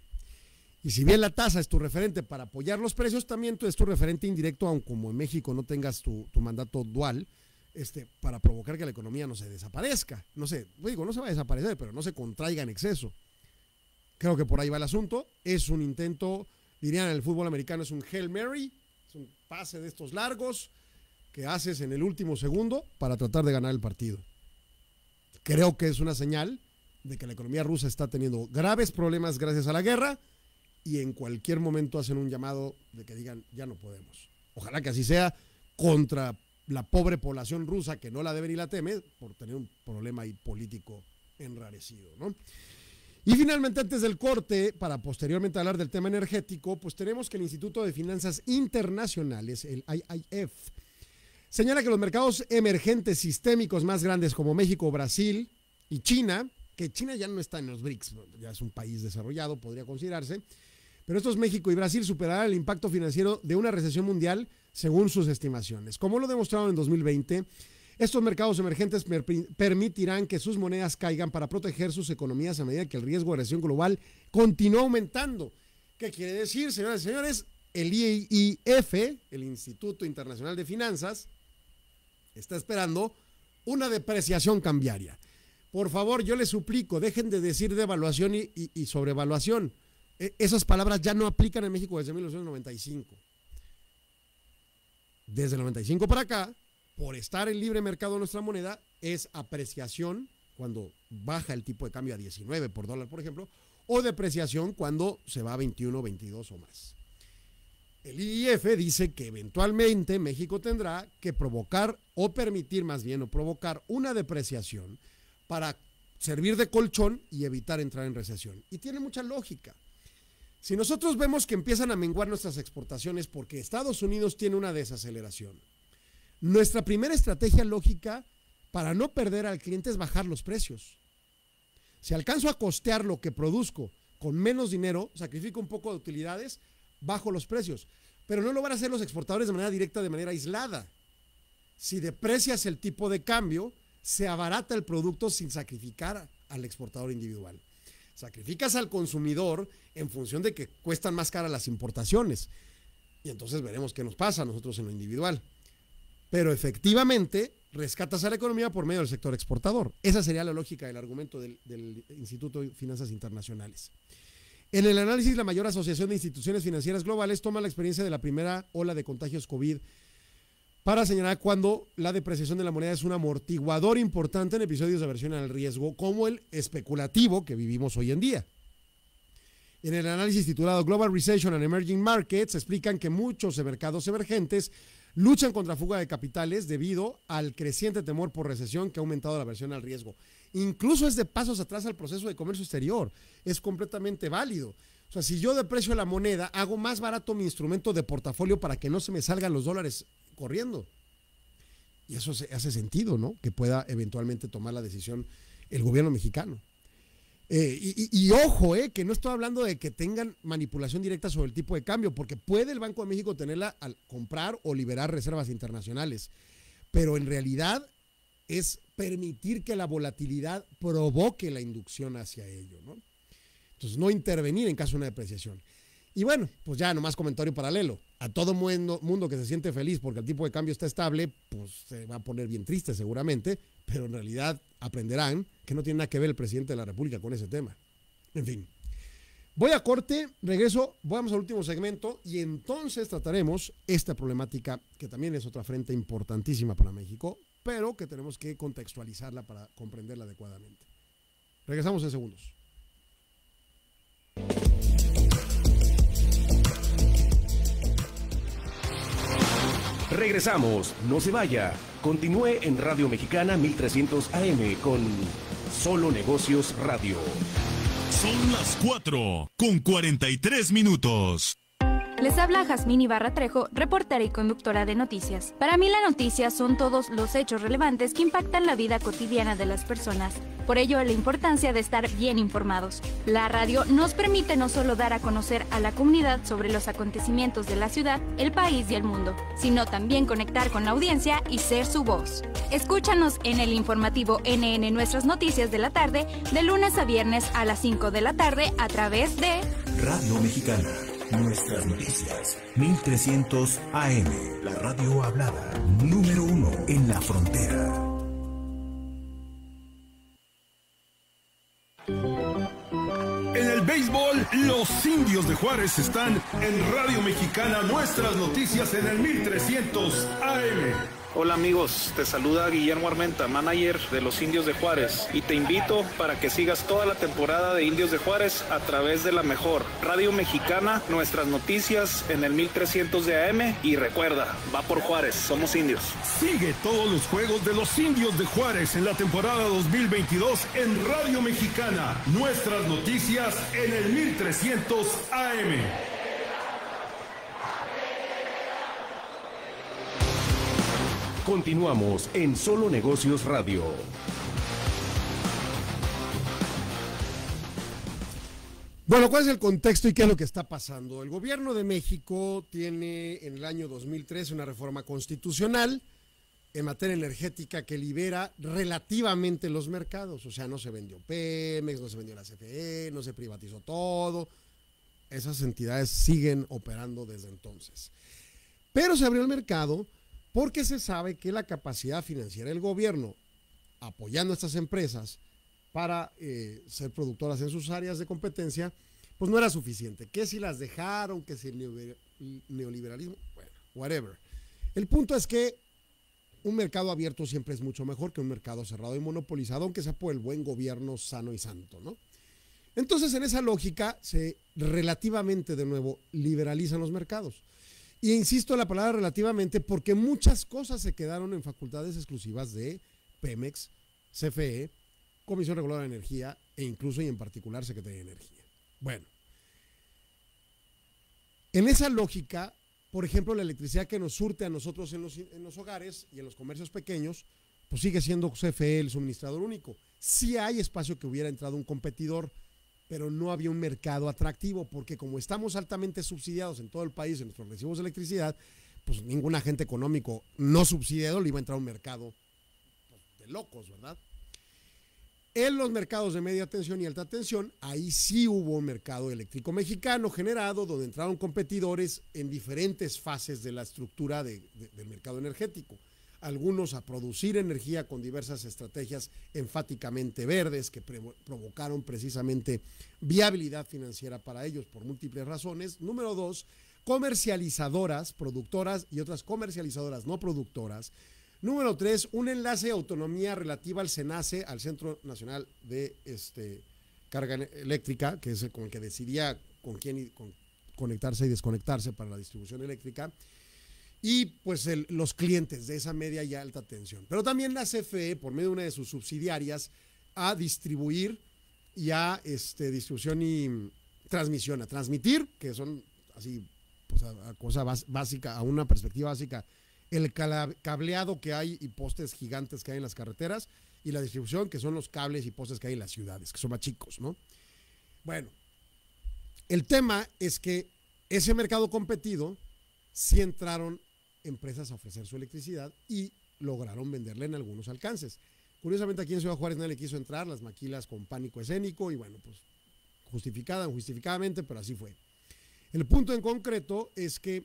Y si bien la tasa es tu referente para apoyar los precios, también tú es tu referente indirecto, aunque como en México no tengas tu, mandato dual, este, para provocar que la economía no se desaparezca. No sé, digo, no se va a desaparecer, pero no se contraiga en exceso. Creo que por ahí va el asunto. Es un intento dirían el fútbol americano, es un Hail Mary, es un pase de estos largos que haces en el último segundo para tratar de ganar el partido. Creo que es una señal de que la economía rusa está teniendo graves problemas gracias a la guerra y en cualquier momento hacen un llamado de que digan, ya no podemos. Ojalá que así sea contra la pobre población rusa que no la debe ni la teme por tener un problema político enrarecido, ¿no? Y finalmente, antes del corte, para posteriormente hablar del tema energético, pues tenemos que el Instituto de Finanzas Internacionales, el IIF, señala que los mercados emergentes sistémicos más grandes como México, Brasil y China, que China ya no está en los BRICS, ya es un país desarrollado, podría considerarse, pero estos México y Brasil superarán el impacto financiero de una recesión mundial según sus estimaciones. Como lo demostraron en 2020, estos mercados emergentes permitirán que sus monedas caigan para proteger sus economías a medida que el riesgo de recesión global continúa aumentando. ¿Qué quiere decir, señoras y señores? El IIF, e el Instituto Internacional de Finanzas, está esperando una depreciación cambiaria. Por favor, yo les suplico, dejen de decir devaluación y, sobrevaluación. E, esas palabras ya no aplican en México desde 1995. Desde el 95 para acá, por estar en libre mercado nuestra moneda, es apreciación cuando baja el tipo de cambio a 19 por dólar, por ejemplo, o depreciación cuando se va a 21, 22 o más. El IIF e dice que eventualmente México tendrá que provocar o permitir más bien o provocar una depreciación para servir de colchón y evitar entrar en recesión. Y tiene mucha lógica. Si nosotros vemos que empiezan a menguar nuestras exportaciones porque Estados Unidos tiene una desaceleración, nuestra primera estrategia lógica para no perder al cliente es bajar los precios. Si alcanzo a costear lo que produzco con menos dinero, sacrifico un poco de utilidades, bajo los precios. Pero no lo van a hacer los exportadores de manera directa, de manera aislada. Si deprecias el tipo de cambio, se abarata el producto sin sacrificar al exportador individual. Sacrificas al consumidor en función de que cuestan más caras las importaciones. Y entonces veremos qué nos pasa a nosotros en lo individual pero efectivamente rescatas a la economía por medio del sector exportador. Esa sería la lógica del argumento del, Instituto de Finanzas Internacionales. En el análisis, la mayor asociación de instituciones financieras globales toma la experiencia de la primera ola de contagios COVID para señalar cuando la depreciación de la moneda es un amortiguador importante en episodios de aversión al riesgo, como el especulativo que vivimos hoy en día. En el análisis titulado Global Recession and Emerging Markets, explican que muchos mercados emergentes luchan contra fuga de capitales debido al creciente temor por recesión que ha aumentado la versión al riesgo. Incluso es de pasos atrás al proceso de comercio exterior. Es completamente válido. O sea, si yo deprecio la moneda, hago más barato mi instrumento de portafolio para que no se me salgan los dólares corriendo. Y eso hace sentido, ¿no? Que pueda eventualmente tomar la decisión el gobierno mexicano. Eh, y, ojo, eh, que no estoy hablando de que tengan manipulación directa sobre el tipo de cambio, porque puede el Banco de México tenerla al comprar o liberar reservas internacionales, pero en realidad es permitir que la volatilidad provoque la inducción hacia ello, ¿no? Entonces, no intervenir en caso de una depreciación. Y bueno, pues ya nomás comentario paralelo. A todo mundo, mundo que se siente feliz porque el tipo de cambio está estable, pues se va a poner bien triste seguramente, pero en realidad aprenderán que no tiene nada que ver el presidente de la República con ese tema. En fin. Voy a corte, regreso, vamos al último segmento y entonces trataremos esta problemática que también es otra frente importantísima para México, pero que tenemos que contextualizarla para comprenderla adecuadamente. Regresamos en segundos. Regresamos, no se vaya. Continúe en Radio Mexicana 1300 AM con Solo Negocios Radio. Son las 4 con 43 minutos. Les habla Jazmín Ibarra Trejo, reportera y conductora de noticias. Para mí la noticia son todos los hechos relevantes que impactan la vida cotidiana de las personas. Por ello, la importancia de estar bien informados. La radio nos permite no solo dar a conocer a la comunidad sobre los acontecimientos de la ciudad, el país y el mundo, sino también conectar con la audiencia y ser su voz. Escúchanos en el informativo NN Nuestras Noticias de la tarde, de lunes a viernes a las 5 de la tarde a través de Radio Mexicana. Nuestras noticias, 1300 AM, la radio hablada, número uno en la frontera. En el béisbol, los indios de Juárez están en Radio Mexicana, nuestras noticias en el 1300 AM. Hola amigos, te saluda Guillermo Armenta, manager de los Indios de Juárez, y te invito para que sigas toda la temporada de Indios de Juárez a través de la mejor radio mexicana, nuestras noticias en el 1300 de AM y recuerda, va por Juárez, somos indios. Sigue todos los juegos de los Indios de Juárez en la temporada 2022 en Radio Mexicana, nuestras noticias en el 1300 AM. Continuamos en Solo Negocios Radio. Bueno, ¿cuál es el contexto y qué es lo que está pasando? El gobierno de México tiene en el año 2003 una reforma constitucional en materia energética que libera relativamente los mercados. O sea, no se vendió Pemex, no se vendió la CFE, no se privatizó todo. Esas entidades siguen operando desde entonces. Pero se abrió el mercado porque se sabe que la capacidad financiera del gobierno apoyando a estas empresas para eh, ser productoras en sus áreas de competencia, pues no era suficiente. ¿Qué si las dejaron, que si el neoliberalismo, bueno, whatever. El punto es que un mercado abierto siempre es mucho mejor que un mercado cerrado y monopolizado, aunque sea por el buen gobierno sano y santo, ¿no? Entonces, en esa lógica, se relativamente de nuevo liberalizan los mercados. Y insisto en la palabra relativamente porque muchas cosas se quedaron en facultades exclusivas de Pemex, CFE, Comisión Reguladora de Energía e incluso y en particular Secretaría de Energía. Bueno, en esa lógica, por ejemplo, la electricidad que nos surte a nosotros en los, en los hogares y en los comercios pequeños, pues sigue siendo CFE el suministrador único. Si hay espacio que hubiera entrado un competidor, pero no había un mercado atractivo, porque como estamos altamente subsidiados en todo el país en nuestros recibos de electricidad, pues ningún agente económico no subsidiado le iba a entrar a un mercado pues, de locos, ¿verdad? En los mercados de media tensión y alta tensión, ahí sí hubo un mercado eléctrico mexicano generado, donde entraron competidores en diferentes fases de la estructura del mercado energético algunos a producir energía con diversas estrategias enfáticamente verdes que provocaron precisamente viabilidad financiera para ellos por múltiples razones. Número dos, comercializadoras, productoras y otras comercializadoras no productoras. Número tres, un enlace de autonomía relativa al SENACE, al Centro Nacional de este, Carga Eléctrica, que es con el que decidía con quién conectarse y desconectarse para la distribución eléctrica y pues los clientes de esa media y alta tensión. Pero también la CFE, por medio de una de sus subsidiarias, a distribuir y a este, distribución y transmisión, a transmitir, que son así, pues a, cosa básica, a una perspectiva básica, el cableado que hay y postes gigantes que hay en las carreteras y la distribución, que son los cables y postes que hay en las ciudades, que son más chicos, ¿no? Bueno, el tema es que ese mercado competido sí entraron empresas a ofrecer su electricidad y lograron venderla en algunos alcances. Curiosamente aquí en Ciudad Juárez nadie le quiso entrar, las maquilas con pánico escénico y bueno, pues justificada, justificadamente, pero así fue. El punto en concreto es que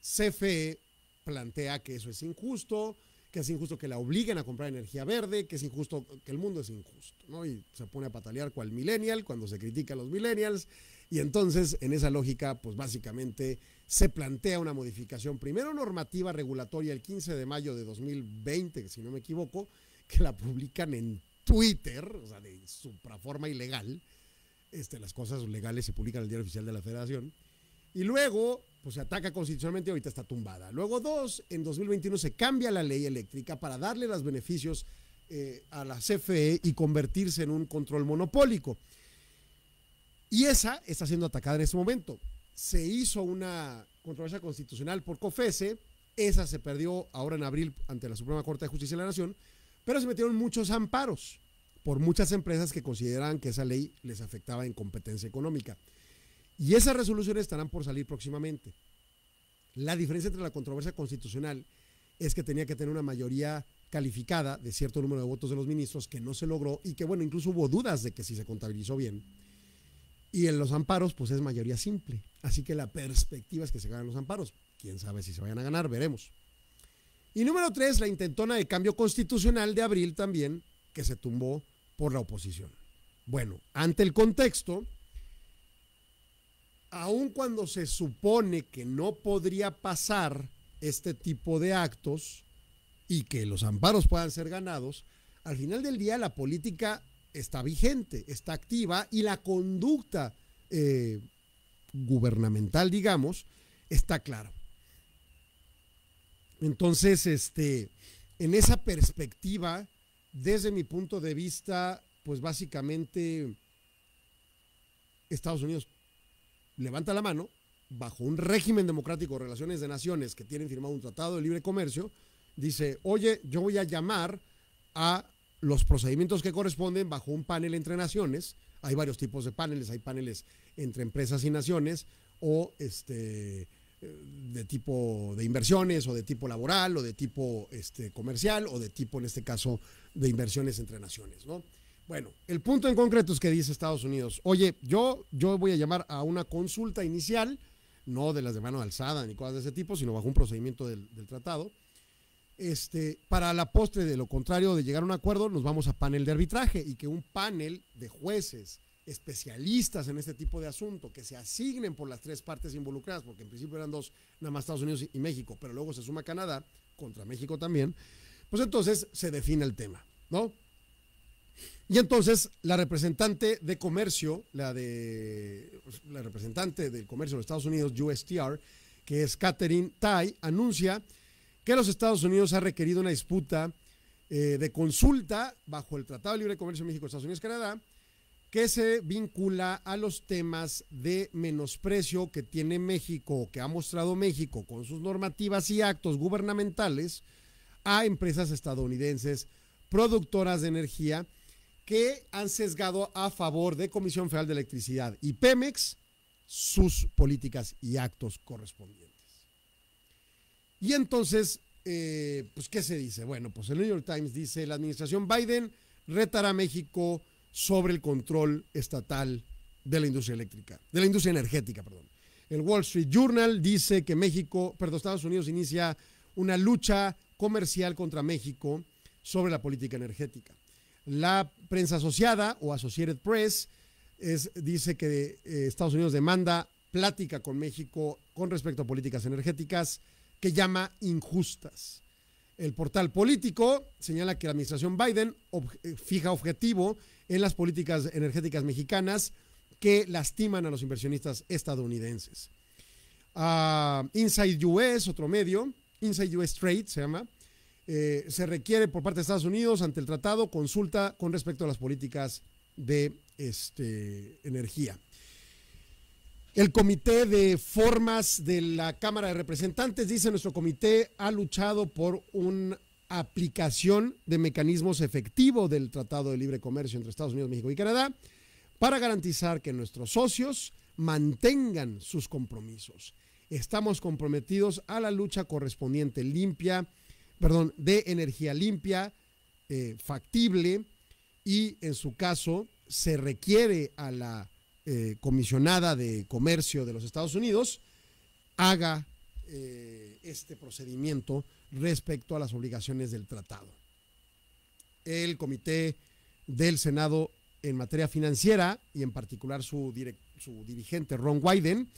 CFE plantea que eso es injusto, que es injusto que la obliguen a comprar energía verde, que es injusto, que el mundo es injusto, ¿no? Y se pone a patalear cual millennial cuando se critica a los millennials. Y entonces, en esa lógica, pues básicamente se plantea una modificación, primero normativa regulatoria el 15 de mayo de 2020, si no me equivoco, que la publican en Twitter, o sea, de forma ilegal. Este, las cosas legales se publican en el diario oficial de la Federación. Y luego, pues se ataca constitucionalmente y ahorita está tumbada. Luego, dos, en 2021 se cambia la ley eléctrica para darle los beneficios eh, a la CFE y convertirse en un control monopólico. Y esa está siendo atacada en este momento se hizo una controversia constitucional por COFESE, esa se perdió ahora en abril ante la Suprema Corte de Justicia de la Nación, pero se metieron muchos amparos por muchas empresas que consideraban que esa ley les afectaba en competencia económica. Y esas resoluciones estarán por salir próximamente. La diferencia entre la controversia constitucional es que tenía que tener una mayoría calificada de cierto número de votos de los ministros que no se logró y que, bueno, incluso hubo dudas de que si se contabilizó bien y en los amparos, pues es mayoría simple. Así que la perspectiva es que se ganen los amparos. Quién sabe si se vayan a ganar, veremos. Y número tres, la intentona de cambio constitucional de abril también, que se tumbó por la oposición. Bueno, ante el contexto, aun cuando se supone que no podría pasar este tipo de actos y que los amparos puedan ser ganados, al final del día la política está vigente, está activa y la conducta eh, gubernamental, digamos, está clara. Entonces, este, en esa perspectiva, desde mi punto de vista, pues básicamente Estados Unidos levanta la mano bajo un régimen democrático de relaciones de naciones que tienen firmado un tratado de libre comercio, dice, oye, yo voy a llamar a los procedimientos que corresponden bajo un panel entre naciones. Hay varios tipos de paneles, hay paneles entre empresas y naciones o este eh, de tipo de inversiones o de tipo laboral o de tipo este, comercial o de tipo en este caso de inversiones entre naciones, ¿no? Bueno, el punto en concreto es que dice Estados Unidos, oye, yo, yo voy a llamar a una consulta inicial, no de las de mano alzada ni cosas de ese tipo, sino bajo un procedimiento del, del tratado, este, para la postre, de lo contrario de llegar a un acuerdo, nos vamos a panel de arbitraje y que un panel de jueces especialistas en este tipo de asunto, que se asignen por las tres partes involucradas, porque en principio eran dos, nada más Estados Unidos y México, pero luego se suma Canadá, contra México también, pues entonces se define el tema, ¿no? Y entonces la representante de comercio, la de la representante del comercio de Estados Unidos, USTR, que es Catherine Tai, anuncia que los Estados Unidos ha requerido una disputa eh, de consulta bajo el Tratado de Libre Comercio México, Estados Unidos, Canadá, que se vincula a los temas de menosprecio que tiene México, que ha mostrado México con sus normativas y actos gubernamentales a empresas estadounidenses productoras de energía que han sesgado a favor de Comisión Federal de Electricidad y Pemex sus políticas y actos correspondientes. Y entonces, eh, pues, ¿qué se dice? Bueno, pues el New York Times dice, la administración Biden retará a México sobre el control estatal de la industria eléctrica, de la industria energética, perdón. El Wall Street Journal dice que México, perdón, Estados Unidos inicia una lucha comercial contra México sobre la política energética. La prensa asociada o Associated Press es, dice que eh, Estados Unidos demanda plática con México con respecto a políticas energéticas que llama injustas. El portal político señala que la administración Biden eh, fija objetivo en las políticas energéticas mexicanas que lastiman a los inversionistas estadounidenses. Ah, Inside US, otro medio, Inside US Trade se llama, eh, se requiere por parte de Estados Unidos ante el tratado consulta con respecto a las políticas de este, energía. El Comité de Formas de la Cámara de Representantes dice nuestro comité ha luchado por una aplicación de mecanismos efectivos del Tratado de Libre Comercio entre Estados Unidos, México y Canadá para garantizar que nuestros socios mantengan sus compromisos. Estamos comprometidos a la lucha correspondiente limpia, perdón, de energía limpia, eh, factible y en su caso se requiere a la eh, comisionada de comercio de los Estados Unidos haga eh, este procedimiento respecto a las obligaciones del tratado. El comité del Senado en materia financiera y en particular su, dirigente Ron Wyden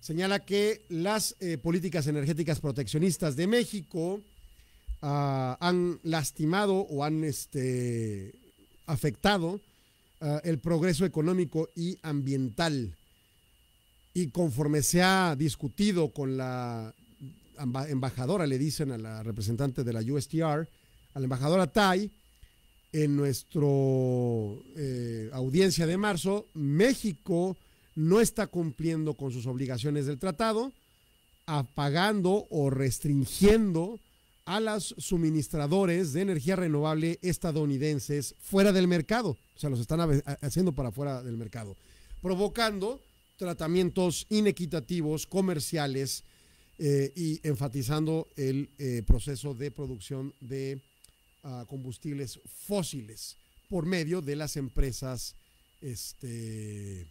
señala que las eh, políticas energéticas proteccionistas de México ah, han lastimado o han este, afectado Ah, el progreso económico y ambiental. Y conforme se ha discutido con la embajadora, le dicen a la representante de la USTR, a la embajadora Tai, en nuestra eh, audiencia de marzo, México no está cumpliendo con sus obligaciones del tratado, apagando o restringiendo a los suministradores de energía renovable estadounidenses fuera del mercado. O sea, los están haciendo para fuera del mercado, provocando tratamientos inequitativos, comerciales eh, y enfatizando el eh, proceso de producción de ah, combustibles fósiles por medio de las empresas este,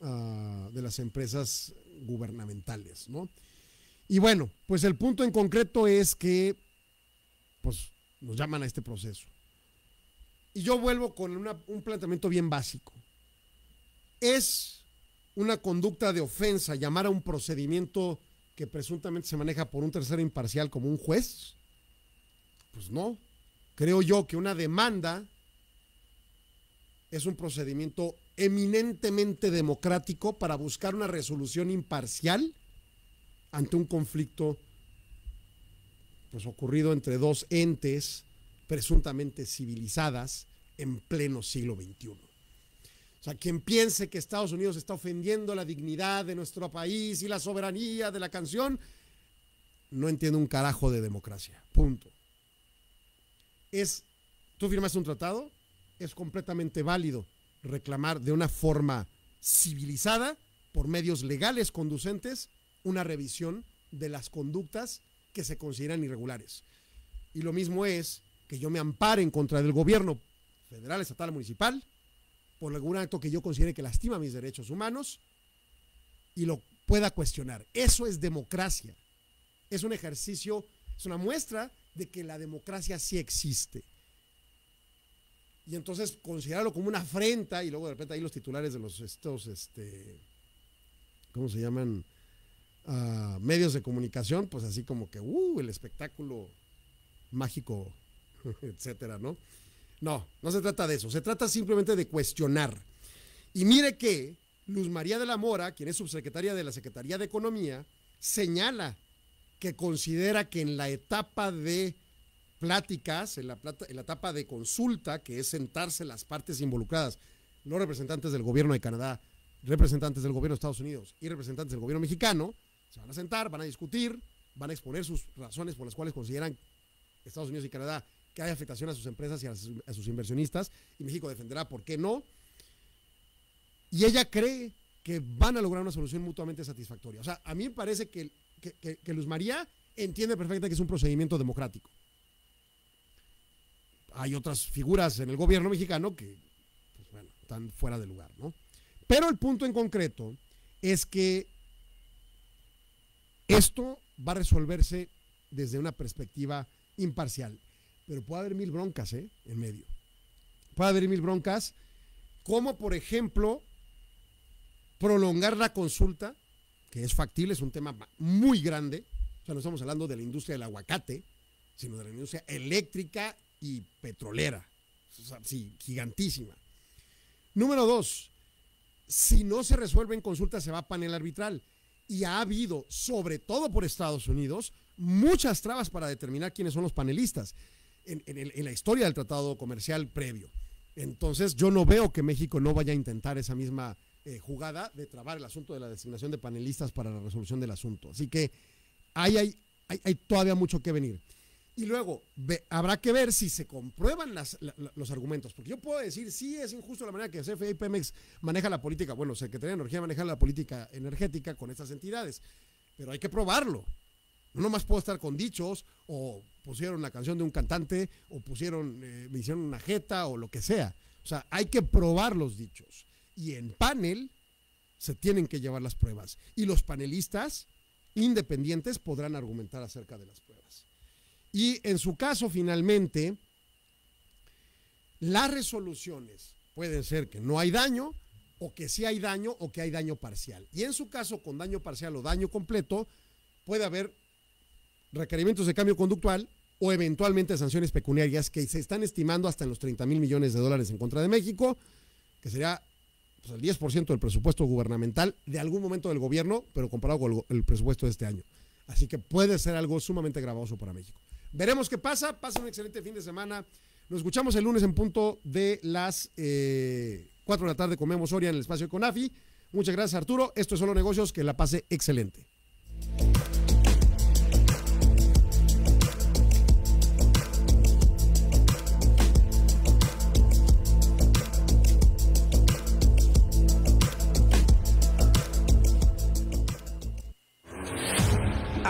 ah, de las empresas gubernamentales, ¿no? Y bueno, pues el punto en concreto es que, pues, nos llaman a este proceso. Y yo vuelvo con un planteamiento bien básico. Es una conducta de ofensa llamar a un procedimiento que presuntamente se maneja por un tercero imparcial como un juez? Pues no. Creo yo que una demanda es un procedimiento eminentemente democrático para buscar una resolución imparcial ante un conflicto pues, ocurrido entre dos entes presuntamente civilizadas en pleno siglo XXI. O sea, quien piense que Estados Unidos está ofendiendo la dignidad de nuestro país y la soberanía de la canción, no entiende un carajo de democracia. Punto. Es, tú firmas un tratado, es completamente válido reclamar de una forma civilizada, por medios legales conducentes, una revisión de las conductas que se consideran irregulares. Y lo mismo es que yo me ampare en contra del gobierno federal, estatal, municipal, por algún acto que yo considere que lastima mis derechos humanos y lo pueda cuestionar. Eso es democracia. Es un ejercicio, es una muestra de que la democracia sí existe. Y entonces considerarlo como una afrenta y luego de repente ahí los titulares de los estos, este, ¿cómo se llaman? medios de comunicación, pues así como que, uh, el espectáculo mágico, etcétera, ¿no? No, no se trata de eso, se trata simplemente de cuestionar. Y mire que Luz María de la Mora, quien es subsecretaria de la Secretaría de Economía, señala que considera que en la etapa de pláticas, en la, en la etapa de consulta, que es sentarse las partes involucradas, no representantes del gobierno de Canadá, representantes del gobierno de Estados Unidos y representantes del gobierno mexicano, se van a sentar, van a discutir, van a exponer sus razones por las cuales consideran Estados Unidos y Canadá que hay afectación a sus empresas y a sus, inversionistas, y México defenderá por qué no. Y ella cree que van a lograr una solución mutuamente satisfactoria. O sea, a mí me parece que, Luz María entiende perfectamente que es un procedimiento democrático. Hay otras figuras en el gobierno mexicano que, pues, bueno, están fuera de lugar, ¿no? Pero el punto en concreto es que esto va a resolverse desde una perspectiva imparcial, pero puede haber mil broncas ¿eh? en medio. Puede haber mil broncas, como por ejemplo prolongar la consulta, que es factible, es un tema muy grande. O sea, no estamos hablando de la industria del aguacate, sino de la industria eléctrica y petrolera. sí, gigantísima. Número dos, si no se resuelve en consulta, se va a panel arbitral y ha habido, sobre todo por Estados Unidos, muchas trabas para determinar quiénes son los panelistas en, la historia del tratado comercial previo. Entonces yo no veo que México no vaya a intentar esa misma eh, jugada de trabar el asunto de la designación de panelistas para la resolución del asunto. Así que hay, hay, hay todavía mucho que venir. Y luego habrá que ver si se comprueban los argumentos, porque yo puedo decir, sí, es injusto la manera que CFE y Pemex maneja la política, bueno, Secretaría de Energía maneja la política energética con estas entidades, pero hay que probarlo. No más puedo estar con dichos, o pusieron la canción de un cantante, o pusieron, me eh, hicieron una jeta, o lo que sea. O sea, hay que probar los dichos. Y en panel se tienen que llevar las pruebas. Y los panelistas independientes podrán argumentar acerca de las pruebas. Y en su caso, finalmente, las resoluciones pueden ser que no hay daño o que sí hay daño o que hay daño parcial. Y en su caso, con daño parcial o daño completo, puede haber requerimientos de cambio conductual o eventualmente sanciones pecuniarias que se están estimando hasta en los 30 mil millones de dólares en contra de México, que sería pues, el 10% del presupuesto gubernamental de algún momento del gobierno, pero comparado con el presupuesto de este año. Así que puede ser algo sumamente gravoso para México. Veremos qué pasa. Pasen un excelente fin de semana. Nos escuchamos el lunes en punto de las 4 eh, de la tarde Comemos Soria en el espacio de Conafi. Muchas gracias, Arturo. Esto es Solo Negocios. Que la pase excelente.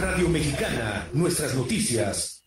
Radio Mexicana, nuestras noticias.